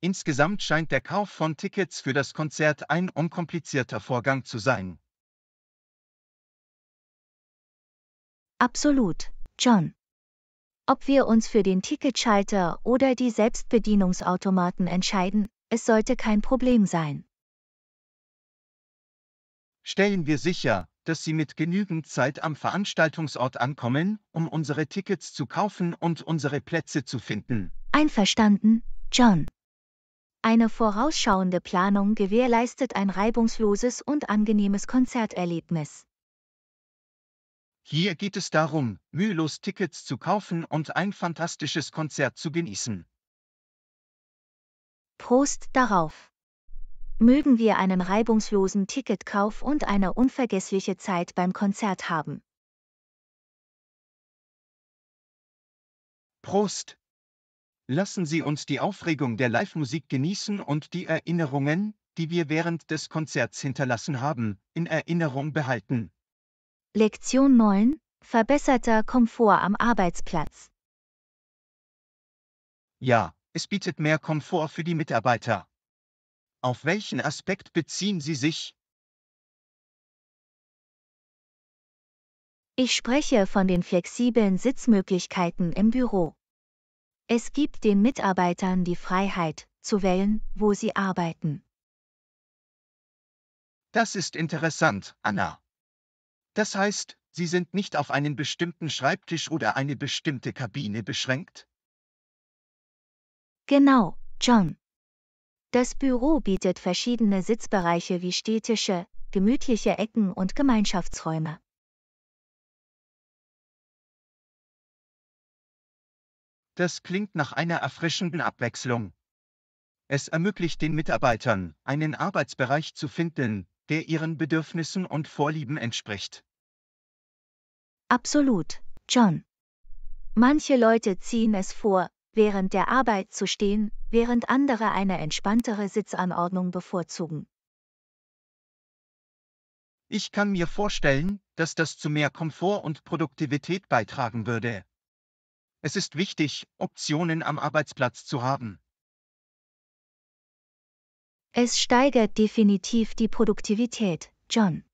Insgesamt scheint der Kauf von Tickets für das Konzert ein unkomplizierter Vorgang zu sein. Absolut, John. Ob wir uns für den Ticketschalter oder die Selbstbedienungsautomaten entscheiden, es sollte kein Problem sein. Stellen wir sicher, dass Sie mit genügend Zeit am Veranstaltungsort ankommen, um unsere Tickets zu kaufen und unsere Plätze zu finden. Einverstanden, John. Eine vorausschauende Planung gewährleistet ein reibungsloses und angenehmes Konzerterlebnis. Hier geht es darum, mühelos Tickets zu kaufen und ein fantastisches Konzert zu genießen. Prost darauf! Mögen wir einen reibungslosen Ticketkauf und eine unvergessliche Zeit beim Konzert haben. Prost! Lassen Sie uns die Aufregung der Live-Musik genießen und die Erinnerungen, die wir während des Konzerts hinterlassen haben, in Erinnerung behalten. Lektion 9 Verbesserter Komfort am Arbeitsplatz. Ja, es bietet mehr Komfort für die Mitarbeiter. Auf welchen Aspekt beziehen Sie sich? Ich spreche von den flexiblen Sitzmöglichkeiten im Büro. Es gibt den Mitarbeitern die Freiheit, zu wählen, wo sie arbeiten. Das ist interessant, Anna. Das heißt, Sie sind nicht auf einen bestimmten Schreibtisch oder eine bestimmte Kabine beschränkt? Genau, John. Das Büro bietet verschiedene Sitzbereiche wie Städtische, gemütliche Ecken und Gemeinschaftsräume. Das klingt nach einer erfrischenden Abwechslung. Es ermöglicht den Mitarbeitern, einen Arbeitsbereich zu finden, der ihren Bedürfnissen und Vorlieben entspricht. Absolut, John. Manche Leute ziehen es vor, während der Arbeit zu stehen, während andere eine entspanntere Sitzanordnung bevorzugen. Ich kann mir vorstellen, dass das zu mehr Komfort und Produktivität beitragen würde. Es ist wichtig, Optionen am Arbeitsplatz zu haben. Es steigert definitiv die Produktivität, John.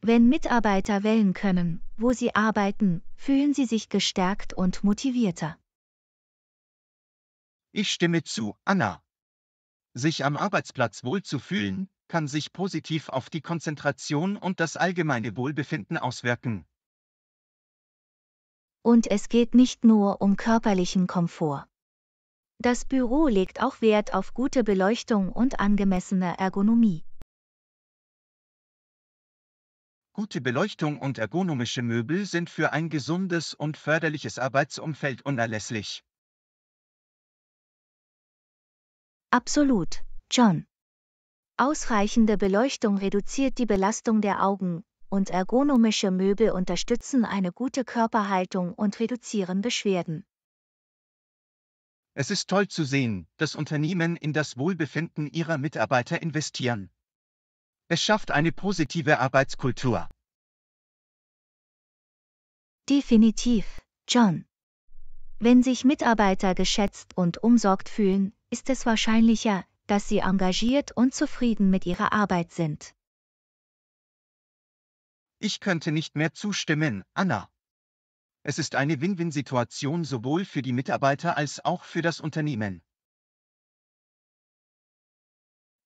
Wenn Mitarbeiter wählen können, wo sie arbeiten, fühlen sie sich gestärkt und motivierter. Ich stimme zu, Anna. Sich am Arbeitsplatz wohlzufühlen, kann sich positiv auf die Konzentration und das allgemeine Wohlbefinden auswirken. Und es geht nicht nur um körperlichen Komfort. Das Büro legt auch Wert auf gute Beleuchtung und angemessene Ergonomie. Gute Beleuchtung und ergonomische Möbel sind für ein gesundes und förderliches Arbeitsumfeld unerlässlich. Absolut, John. Ausreichende Beleuchtung reduziert die Belastung der Augen und ergonomische Möbel unterstützen eine gute Körperhaltung und reduzieren Beschwerden. Es ist toll zu sehen, dass Unternehmen in das Wohlbefinden ihrer Mitarbeiter investieren. Es schafft eine positive Arbeitskultur. Definitiv, John. Wenn sich Mitarbeiter geschätzt und umsorgt fühlen, ist es wahrscheinlicher, dass sie engagiert und zufrieden mit ihrer Arbeit sind. Ich könnte nicht mehr zustimmen, Anna. Es ist eine Win-Win-Situation sowohl für die Mitarbeiter als auch für das Unternehmen.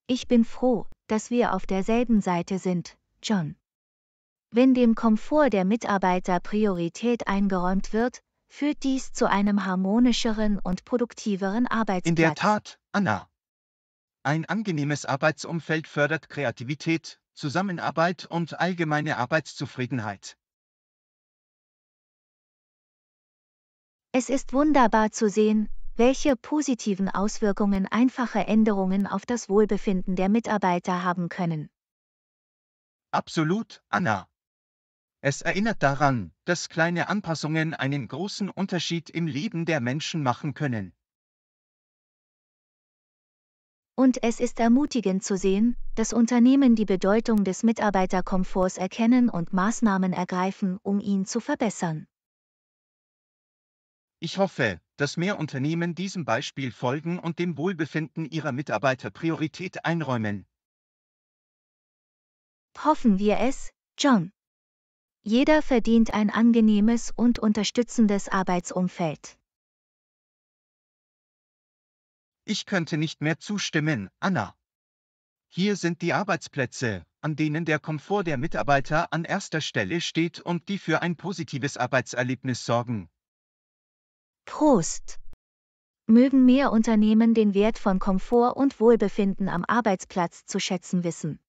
Ich bin froh, dass wir auf derselben Seite sind, John. Wenn dem Komfort der Mitarbeiter Priorität eingeräumt wird, führt dies zu einem harmonischeren und produktiveren Arbeitsplatz. In der Tat, Anna. Ein angenehmes Arbeitsumfeld fördert Kreativität, Zusammenarbeit und allgemeine Arbeitszufriedenheit. Es ist wunderbar zu sehen, welche positiven Auswirkungen einfache Änderungen auf das Wohlbefinden der Mitarbeiter haben können. Absolut, Anna. Es erinnert daran, dass kleine Anpassungen einen großen Unterschied im Leben der Menschen machen können. Und es ist ermutigend zu sehen, dass Unternehmen die Bedeutung des Mitarbeiterkomforts erkennen und Maßnahmen ergreifen, um ihn zu verbessern. Ich hoffe, dass mehr Unternehmen diesem Beispiel folgen und dem Wohlbefinden ihrer Mitarbeiter Priorität einräumen. Hoffen wir es, John. Jeder verdient ein angenehmes und unterstützendes Arbeitsumfeld. Ich könnte nicht mehr zustimmen, Anna. Hier sind die Arbeitsplätze, an denen der Komfort der Mitarbeiter an erster Stelle steht und die für ein positives Arbeitserlebnis sorgen. Prost! Mögen mehr Unternehmen den Wert von Komfort und Wohlbefinden am Arbeitsplatz zu schätzen wissen.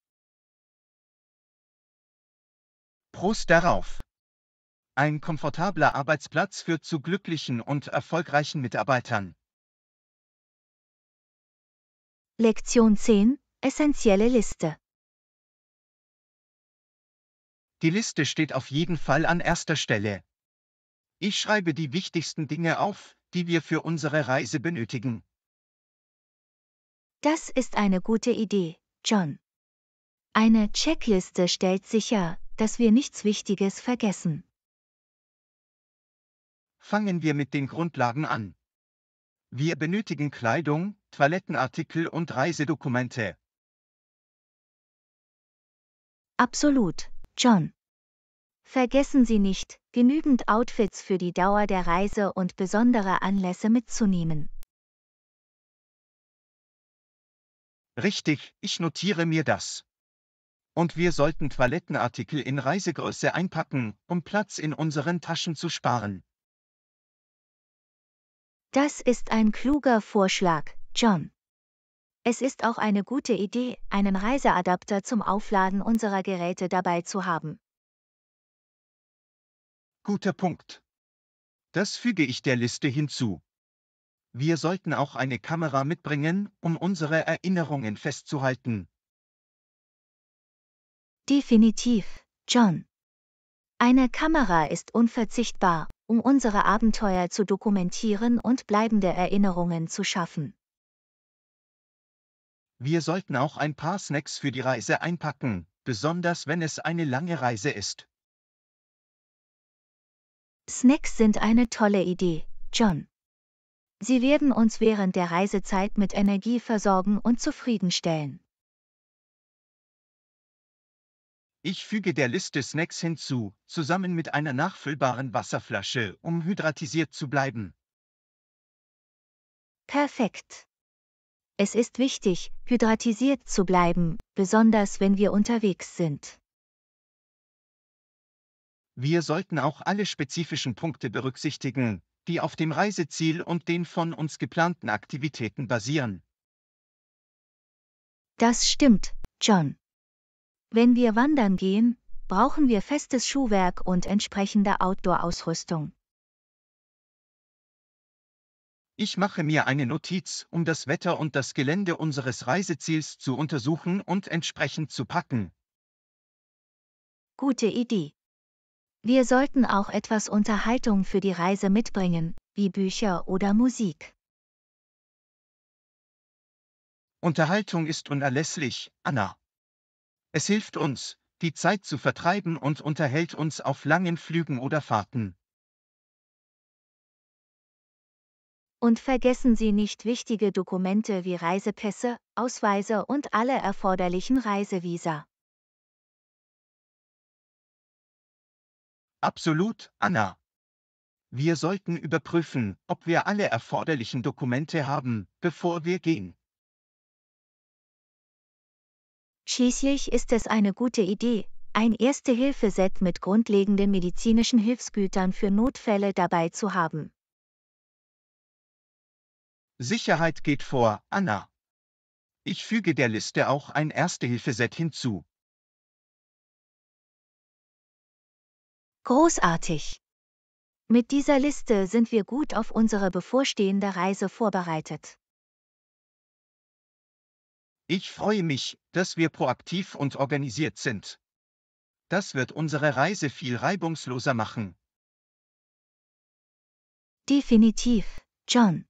Prost darauf! Ein komfortabler Arbeitsplatz führt zu glücklichen und erfolgreichen Mitarbeitern. Lektion 10, essentielle Liste. Die Liste steht auf jeden Fall an erster Stelle. Ich schreibe die wichtigsten Dinge auf, die wir für unsere Reise benötigen. Das ist eine gute Idee, John. Eine Checkliste stellt sicher, dass wir nichts Wichtiges vergessen. Fangen wir mit den Grundlagen an. Wir benötigen Kleidung, Toilettenartikel und Reisedokumente. Absolut, John. Vergessen Sie nicht, genügend Outfits für die Dauer der Reise und besondere Anlässe mitzunehmen. Richtig, ich notiere mir das. Und wir sollten Toilettenartikel in Reisegröße einpacken, um Platz in unseren Taschen zu sparen. Das ist ein kluger Vorschlag, John. Es ist auch eine gute Idee, einen Reiseadapter zum Aufladen unserer Geräte dabei zu haben. Guter Punkt. Das füge ich der Liste hinzu. Wir sollten auch eine Kamera mitbringen, um unsere Erinnerungen festzuhalten. Definitiv, John. Eine Kamera ist unverzichtbar, um unsere Abenteuer zu dokumentieren und bleibende Erinnerungen zu schaffen. Wir sollten auch ein paar Snacks für die Reise einpacken, besonders wenn es eine lange Reise ist. Snacks sind eine tolle Idee, John. Sie werden uns während der Reisezeit mit Energie versorgen und zufriedenstellen. Ich füge der Liste Snacks hinzu, zusammen mit einer nachfüllbaren Wasserflasche, um hydratisiert zu bleiben. Perfekt. Es ist wichtig, hydratisiert zu bleiben, besonders wenn wir unterwegs sind. Wir sollten auch alle spezifischen Punkte berücksichtigen, die auf dem Reiseziel und den von uns geplanten Aktivitäten basieren. Das stimmt, John. Wenn wir wandern gehen, brauchen wir festes Schuhwerk und entsprechende Outdoor-Ausrüstung. Ich mache mir eine Notiz, um das Wetter und das Gelände unseres Reiseziels zu untersuchen und entsprechend zu packen. Gute Idee. Wir sollten auch etwas Unterhaltung für die Reise mitbringen, wie Bücher oder Musik. Unterhaltung ist unerlässlich, Anna. Es hilft uns, die Zeit zu vertreiben und unterhält uns auf langen Flügen oder Fahrten. Und vergessen Sie nicht wichtige Dokumente wie Reisepässe, Ausweise und alle erforderlichen Reisevisa. Absolut, Anna. Wir sollten überprüfen, ob wir alle erforderlichen Dokumente haben, bevor wir gehen. Schließlich ist es eine gute Idee, ein Erste-Hilfe-Set mit grundlegenden medizinischen Hilfsgütern für Notfälle dabei zu haben. Sicherheit geht vor, Anna. Ich füge der Liste auch ein Erste-Hilfe-Set hinzu. Großartig! Mit dieser Liste sind wir gut auf unsere bevorstehende Reise vorbereitet. Ich freue mich, dass wir proaktiv und organisiert sind. Das wird unsere Reise viel reibungsloser machen. Definitiv, John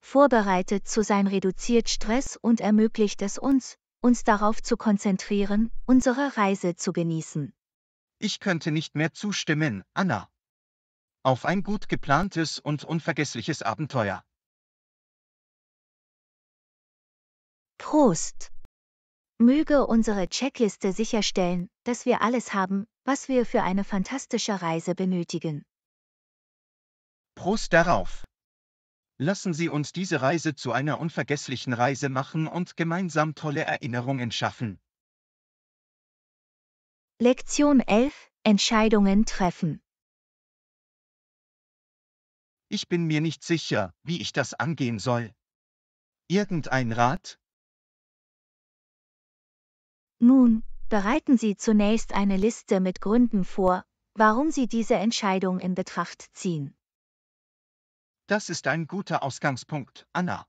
vorbereitet zu sein reduziert Stress und ermöglicht es uns, uns darauf zu konzentrieren, unsere Reise zu genießen. Ich könnte nicht mehr zustimmen, Anna. Auf ein gut geplantes und unvergessliches Abenteuer. Prost! Möge unsere Checkliste sicherstellen, dass wir alles haben, was wir für eine fantastische Reise benötigen. Prost darauf! Lassen Sie uns diese Reise zu einer unvergesslichen Reise machen und gemeinsam tolle Erinnerungen schaffen. Lektion 11 Entscheidungen treffen Ich bin mir nicht sicher, wie ich das angehen soll. Irgendein Rat? Nun, bereiten Sie zunächst eine Liste mit Gründen vor, warum Sie diese Entscheidung in Betracht ziehen. Das ist ein guter Ausgangspunkt, Anna.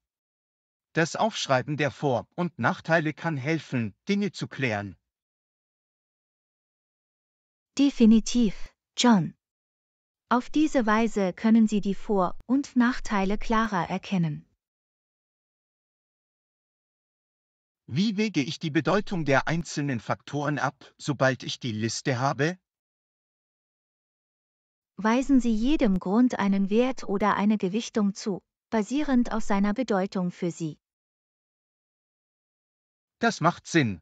Das Aufschreiben der Vor- und Nachteile kann helfen, Dinge zu klären. Definitiv, John. Auf diese Weise können Sie die Vor- und Nachteile klarer erkennen. Wie wege ich die Bedeutung der einzelnen Faktoren ab, sobald ich die Liste habe? weisen sie jedem Grund einen Wert oder eine Gewichtung zu, basierend auf seiner Bedeutung für sie. Das macht Sinn.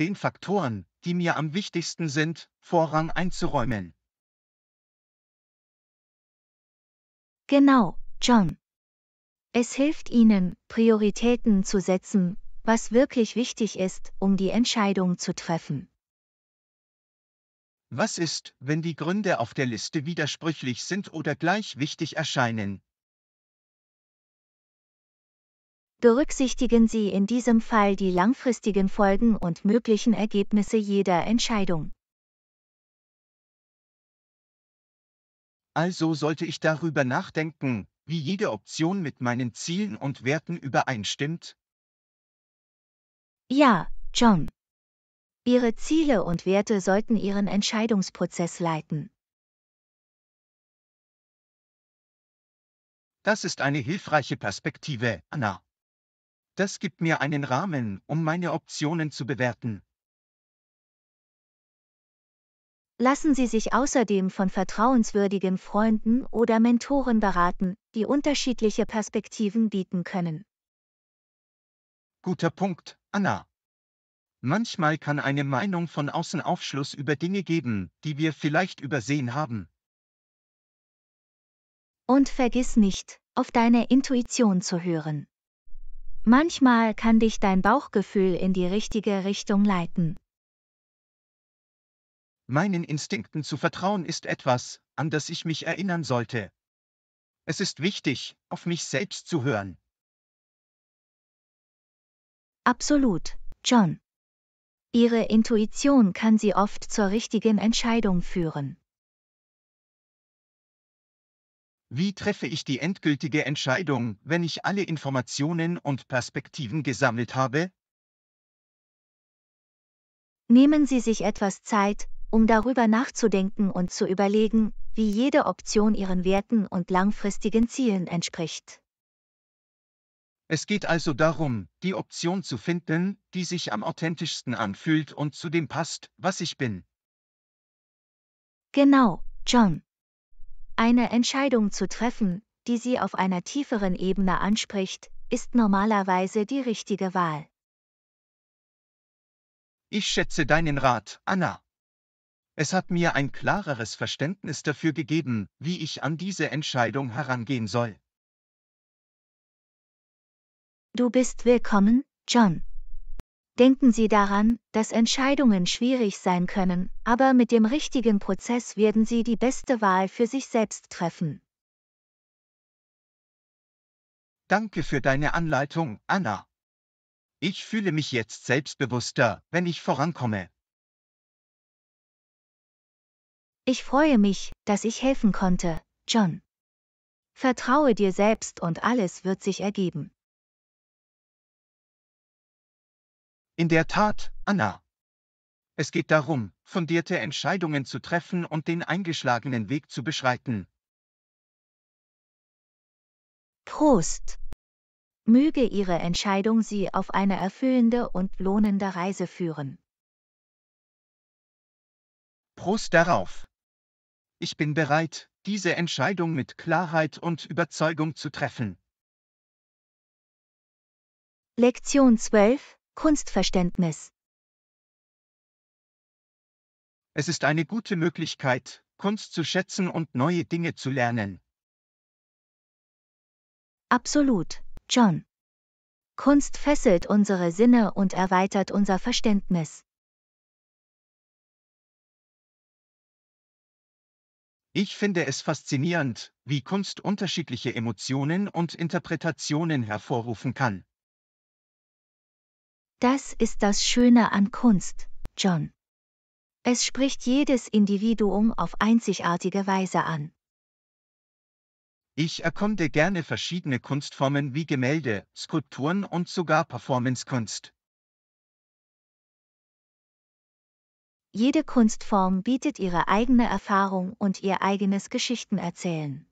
Den Faktoren, die mir am wichtigsten sind, Vorrang einzuräumen. Genau, John. Es hilft Ihnen, Prioritäten zu setzen, was wirklich wichtig ist, um die Entscheidung zu treffen. Was ist, wenn die Gründe auf der Liste widersprüchlich sind oder gleich wichtig erscheinen? Berücksichtigen Sie in diesem Fall die langfristigen Folgen und möglichen Ergebnisse jeder Entscheidung. Also sollte ich darüber nachdenken, wie jede Option mit meinen Zielen und Werten übereinstimmt? Ja, John. Ihre Ziele und Werte sollten Ihren Entscheidungsprozess leiten. Das ist eine hilfreiche Perspektive, Anna. Das gibt mir einen Rahmen, um meine Optionen zu bewerten. Lassen Sie sich außerdem von vertrauenswürdigen Freunden oder Mentoren beraten, die unterschiedliche Perspektiven bieten können. Guter Punkt, Anna. Manchmal kann eine Meinung von außen Aufschluss über Dinge geben, die wir vielleicht übersehen haben. Und vergiss nicht, auf deine Intuition zu hören. Manchmal kann dich dein Bauchgefühl in die richtige Richtung leiten. Meinen Instinkten zu vertrauen ist etwas, an das ich mich erinnern sollte. Es ist wichtig, auf mich selbst zu hören. Absolut, John. Ihre Intuition kann Sie oft zur richtigen Entscheidung führen. Wie treffe ich die endgültige Entscheidung, wenn ich alle Informationen und Perspektiven gesammelt habe? Nehmen Sie sich etwas Zeit, um darüber nachzudenken und zu überlegen, wie jede Option Ihren Werten und langfristigen Zielen entspricht. Es geht also darum, die Option zu finden, die sich am authentischsten anfühlt und zu dem passt, was ich bin. Genau, John. Eine Entscheidung zu treffen, die Sie auf einer tieferen Ebene anspricht, ist normalerweise die richtige Wahl. Ich schätze deinen Rat, Anna. Es hat mir ein klareres Verständnis dafür gegeben, wie ich an diese Entscheidung herangehen soll. Du bist willkommen, John. Denken Sie daran, dass Entscheidungen schwierig sein können, aber mit dem richtigen Prozess werden Sie die beste Wahl für sich selbst treffen. Danke für deine Anleitung, Anna. Ich fühle mich jetzt selbstbewusster, wenn ich vorankomme. Ich freue mich, dass ich helfen konnte, John. Vertraue dir selbst und alles wird sich ergeben. In der Tat, Anna. Es geht darum, fundierte Entscheidungen zu treffen und den eingeschlagenen Weg zu beschreiten. Prost! Möge Ihre Entscheidung Sie auf eine erfüllende und lohnende Reise führen. Prost darauf! Ich bin bereit, diese Entscheidung mit Klarheit und Überzeugung zu treffen. Lektion 12 Kunstverständnis. Es ist eine gute Möglichkeit, Kunst zu schätzen und neue Dinge zu lernen. Absolut, John. Kunst fesselt unsere Sinne und erweitert unser Verständnis. Ich finde es faszinierend, wie Kunst unterschiedliche Emotionen und Interpretationen hervorrufen kann. Das ist das Schöne an Kunst, John. Es spricht jedes Individuum auf einzigartige Weise an. Ich erkunde gerne verschiedene Kunstformen wie Gemälde, Skulpturen und sogar Performancekunst. Jede Kunstform bietet ihre eigene Erfahrung und ihr eigenes Geschichtenerzählen.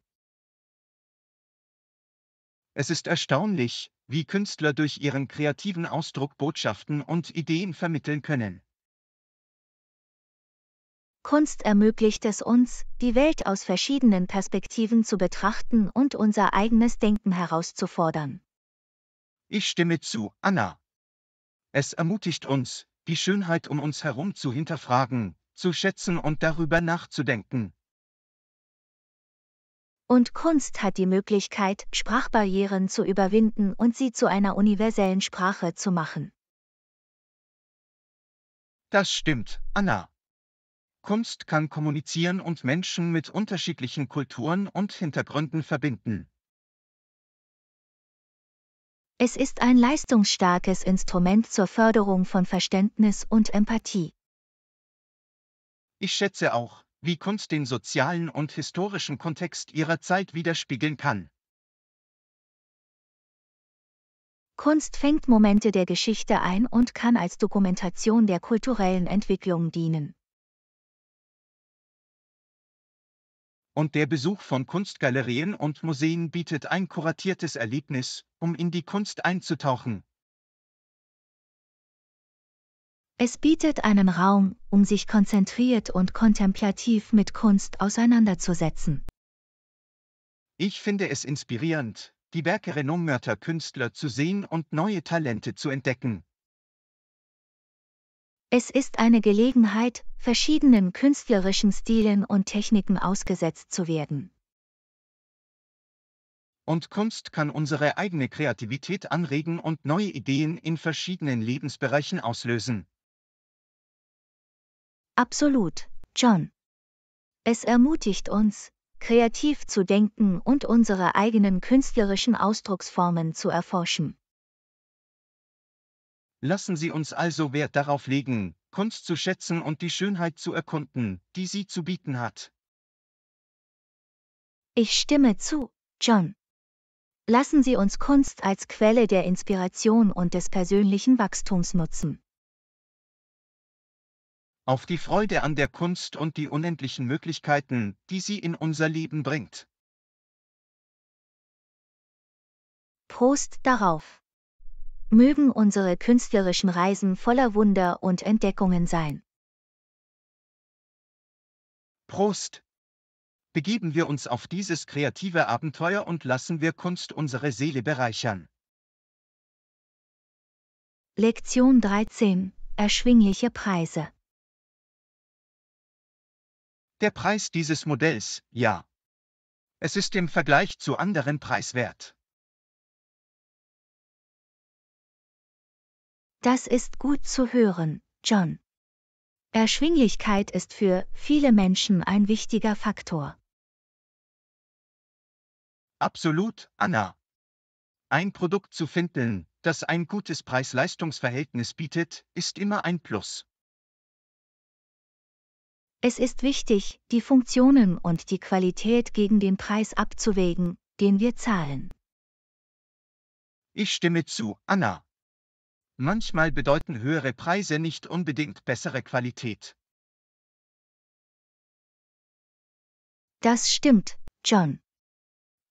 Es ist erstaunlich, wie Künstler durch ihren kreativen Ausdruck Botschaften und Ideen vermitteln können. Kunst ermöglicht es uns, die Welt aus verschiedenen Perspektiven zu betrachten und unser eigenes Denken herauszufordern. Ich stimme zu, Anna. Es ermutigt uns, die Schönheit um uns herum zu hinterfragen, zu schätzen und darüber nachzudenken, und Kunst hat die Möglichkeit, Sprachbarrieren zu überwinden und sie zu einer universellen Sprache zu machen. Das stimmt, Anna. Kunst kann kommunizieren und Menschen mit unterschiedlichen Kulturen und Hintergründen verbinden. Es ist ein leistungsstarkes Instrument zur Förderung von Verständnis und Empathie. Ich schätze auch, wie Kunst den sozialen und historischen Kontext ihrer Zeit widerspiegeln kann. Kunst fängt Momente der Geschichte ein und kann als Dokumentation der kulturellen Entwicklung dienen. Und der Besuch von Kunstgalerien und Museen bietet ein kuratiertes Erlebnis, um in die Kunst einzutauchen, Es bietet einen Raum, um sich konzentriert und kontemplativ mit Kunst auseinanderzusetzen. Ich finde es inspirierend, die Werke renommierter Künstler zu sehen und neue Talente zu entdecken. Es ist eine Gelegenheit, verschiedenen künstlerischen Stilen und Techniken ausgesetzt zu werden. Und Kunst kann unsere eigene Kreativität anregen und neue Ideen in verschiedenen Lebensbereichen auslösen. Absolut, John. Es ermutigt uns, kreativ zu denken und unsere eigenen künstlerischen Ausdrucksformen zu erforschen. Lassen Sie uns also Wert darauf legen, Kunst zu schätzen und die Schönheit zu erkunden, die sie zu bieten hat. Ich stimme zu, John. Lassen Sie uns Kunst als Quelle der Inspiration und des persönlichen Wachstums nutzen auf die Freude an der Kunst und die unendlichen Möglichkeiten, die sie in unser Leben bringt. Prost darauf! Mögen unsere künstlerischen Reisen voller Wunder und Entdeckungen sein. Prost! Begeben wir uns auf dieses kreative Abenteuer und lassen wir Kunst unsere Seele bereichern. Lektion 13 Erschwingliche Preise der Preis dieses Modells, ja. Es ist im Vergleich zu anderen preiswert. Das ist gut zu hören, John. Erschwinglichkeit ist für viele Menschen ein wichtiger Faktor. Absolut, Anna. Ein Produkt zu finden, das ein gutes Preis-Leistungs-Verhältnis bietet, ist immer ein Plus. Es ist wichtig, die Funktionen und die Qualität gegen den Preis abzuwägen, den wir zahlen. Ich stimme zu, Anna. Manchmal bedeuten höhere Preise nicht unbedingt bessere Qualität. Das stimmt, John.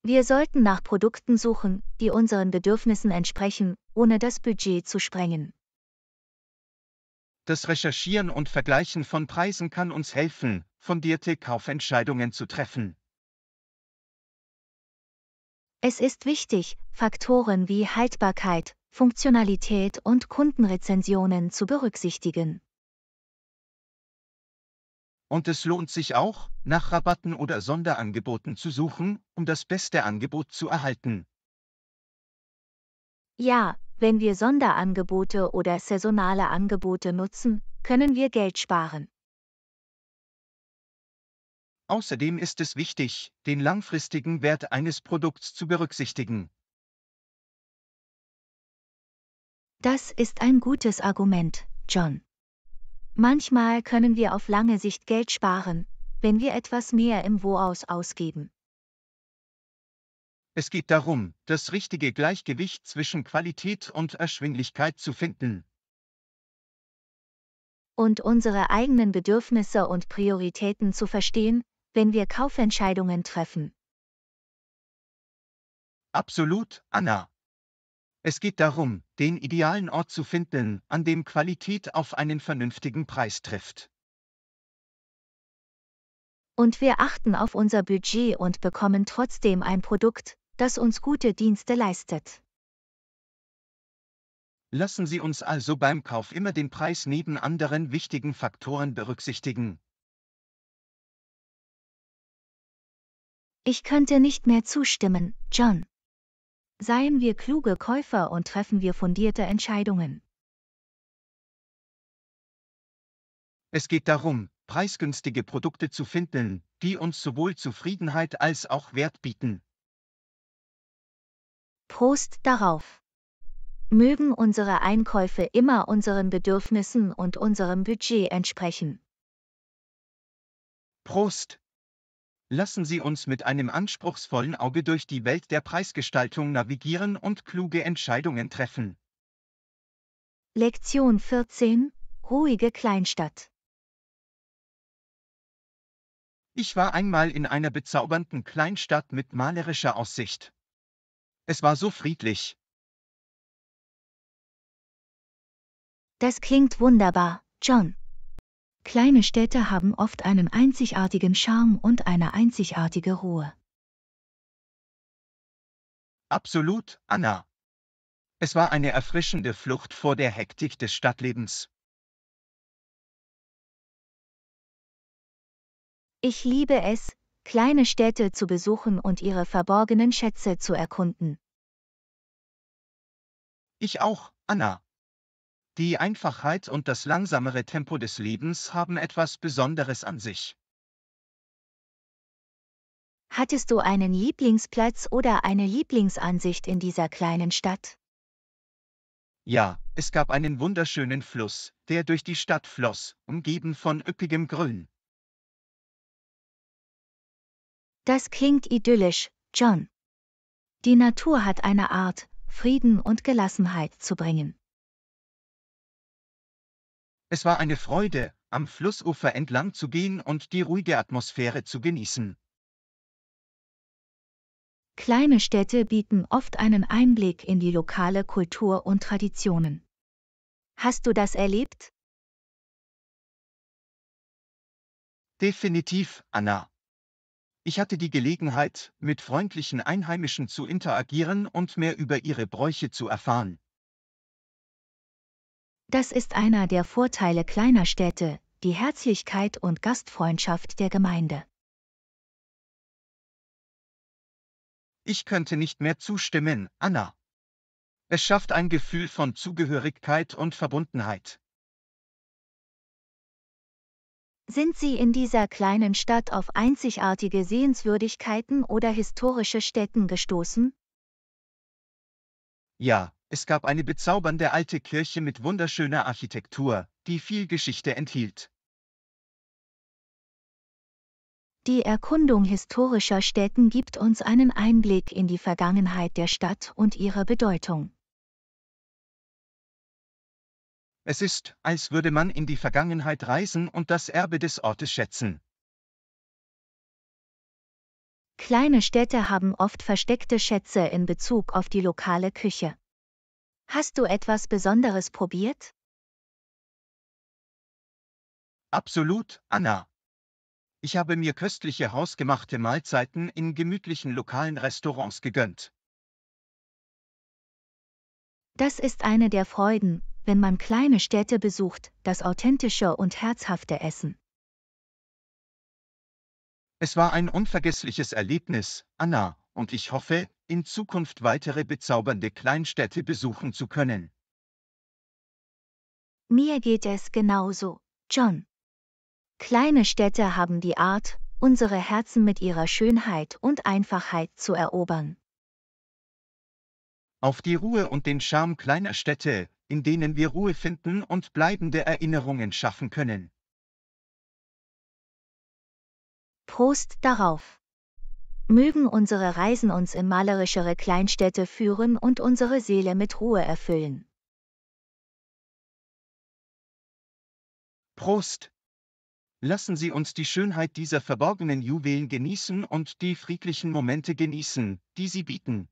Wir sollten nach Produkten suchen, die unseren Bedürfnissen entsprechen, ohne das Budget zu sprengen. Das Recherchieren und Vergleichen von Preisen kann uns helfen, fundierte Kaufentscheidungen zu treffen. Es ist wichtig, Faktoren wie Haltbarkeit, Funktionalität und Kundenrezensionen zu berücksichtigen. Und es lohnt sich auch, nach Rabatten oder Sonderangeboten zu suchen, um das beste Angebot zu erhalten. Ja, wenn wir Sonderangebote oder saisonale Angebote nutzen, können wir Geld sparen. Außerdem ist es wichtig, den langfristigen Wert eines Produkts zu berücksichtigen. Das ist ein gutes Argument, John. Manchmal können wir auf lange Sicht Geld sparen, wenn wir etwas mehr im Voraus ausgeben. Es geht darum, das richtige Gleichgewicht zwischen Qualität und Erschwinglichkeit zu finden. Und unsere eigenen Bedürfnisse und Prioritäten zu verstehen, wenn wir Kaufentscheidungen treffen. Absolut, Anna. Es geht darum, den idealen Ort zu finden, an dem Qualität auf einen vernünftigen Preis trifft. Und wir achten auf unser Budget und bekommen trotzdem ein Produkt, das uns gute Dienste leistet. Lassen Sie uns also beim Kauf immer den Preis neben anderen wichtigen Faktoren berücksichtigen. Ich könnte nicht mehr zustimmen, John. Seien wir kluge Käufer und treffen wir fundierte Entscheidungen. Es geht darum, preisgünstige Produkte zu finden, die uns sowohl Zufriedenheit als auch Wert bieten. Prost darauf! Mögen unsere Einkäufe immer unseren Bedürfnissen und unserem Budget entsprechen. Prost! Lassen Sie uns mit einem anspruchsvollen Auge durch die Welt der Preisgestaltung navigieren und kluge Entscheidungen treffen. Lektion 14 Ruhige Kleinstadt Ich war einmal in einer bezaubernden Kleinstadt mit malerischer Aussicht. Es war so friedlich. Das klingt wunderbar, John. Kleine Städte haben oft einen einzigartigen Charme und eine einzigartige Ruhe. Absolut, Anna. Es war eine erfrischende Flucht vor der Hektik des Stadtlebens. Ich liebe es, kleine Städte zu besuchen und ihre verborgenen Schätze zu erkunden. Ich auch, Anna. Die Einfachheit und das langsamere Tempo des Lebens haben etwas Besonderes an sich. Hattest du einen Lieblingsplatz oder eine Lieblingsansicht in dieser kleinen Stadt? Ja, es gab einen wunderschönen Fluss, der durch die Stadt floss, umgeben von üppigem Grün. Das klingt idyllisch, John. Die Natur hat eine Art, Frieden und Gelassenheit zu bringen. Es war eine Freude, am Flussufer entlang zu gehen und die ruhige Atmosphäre zu genießen. Kleine Städte bieten oft einen Einblick in die lokale Kultur und Traditionen. Hast du das erlebt? Definitiv, Anna. Ich hatte die Gelegenheit, mit freundlichen Einheimischen zu interagieren und mehr über ihre Bräuche zu erfahren. Das ist einer der Vorteile kleiner Städte, die Herzlichkeit und Gastfreundschaft der Gemeinde. Ich könnte nicht mehr zustimmen, Anna. Es schafft ein Gefühl von Zugehörigkeit und Verbundenheit. sind sie in dieser kleinen Stadt auf einzigartige Sehenswürdigkeiten oder historische Stätten gestoßen? Ja, es gab eine bezaubernde alte Kirche mit wunderschöner Architektur, die viel Geschichte enthielt. Die Erkundung historischer Stätten gibt uns einen Einblick in die Vergangenheit der Stadt und ihre Bedeutung. Es ist, als würde man in die Vergangenheit reisen und das Erbe des Ortes schätzen. Kleine Städte haben oft versteckte Schätze in Bezug auf die lokale Küche. Hast du etwas Besonderes probiert? Absolut, Anna. Ich habe mir köstliche hausgemachte Mahlzeiten in gemütlichen lokalen Restaurants gegönnt. Das ist eine der Freuden, wenn man kleine Städte besucht, das authentische und herzhafte Essen. Es war ein unvergessliches Erlebnis, Anna, und ich hoffe, in Zukunft weitere bezaubernde Kleinstädte besuchen zu können. Mir geht es genauso, John. Kleine Städte haben die Art, unsere Herzen mit ihrer Schönheit und Einfachheit zu erobern auf die Ruhe und den Charme kleiner Städte, in denen wir Ruhe finden und bleibende Erinnerungen schaffen können. Prost darauf! Mögen unsere Reisen uns in malerischere Kleinstädte führen und unsere Seele mit Ruhe erfüllen. Prost! Lassen Sie uns die Schönheit dieser verborgenen Juwelen genießen und die friedlichen Momente genießen, die sie bieten.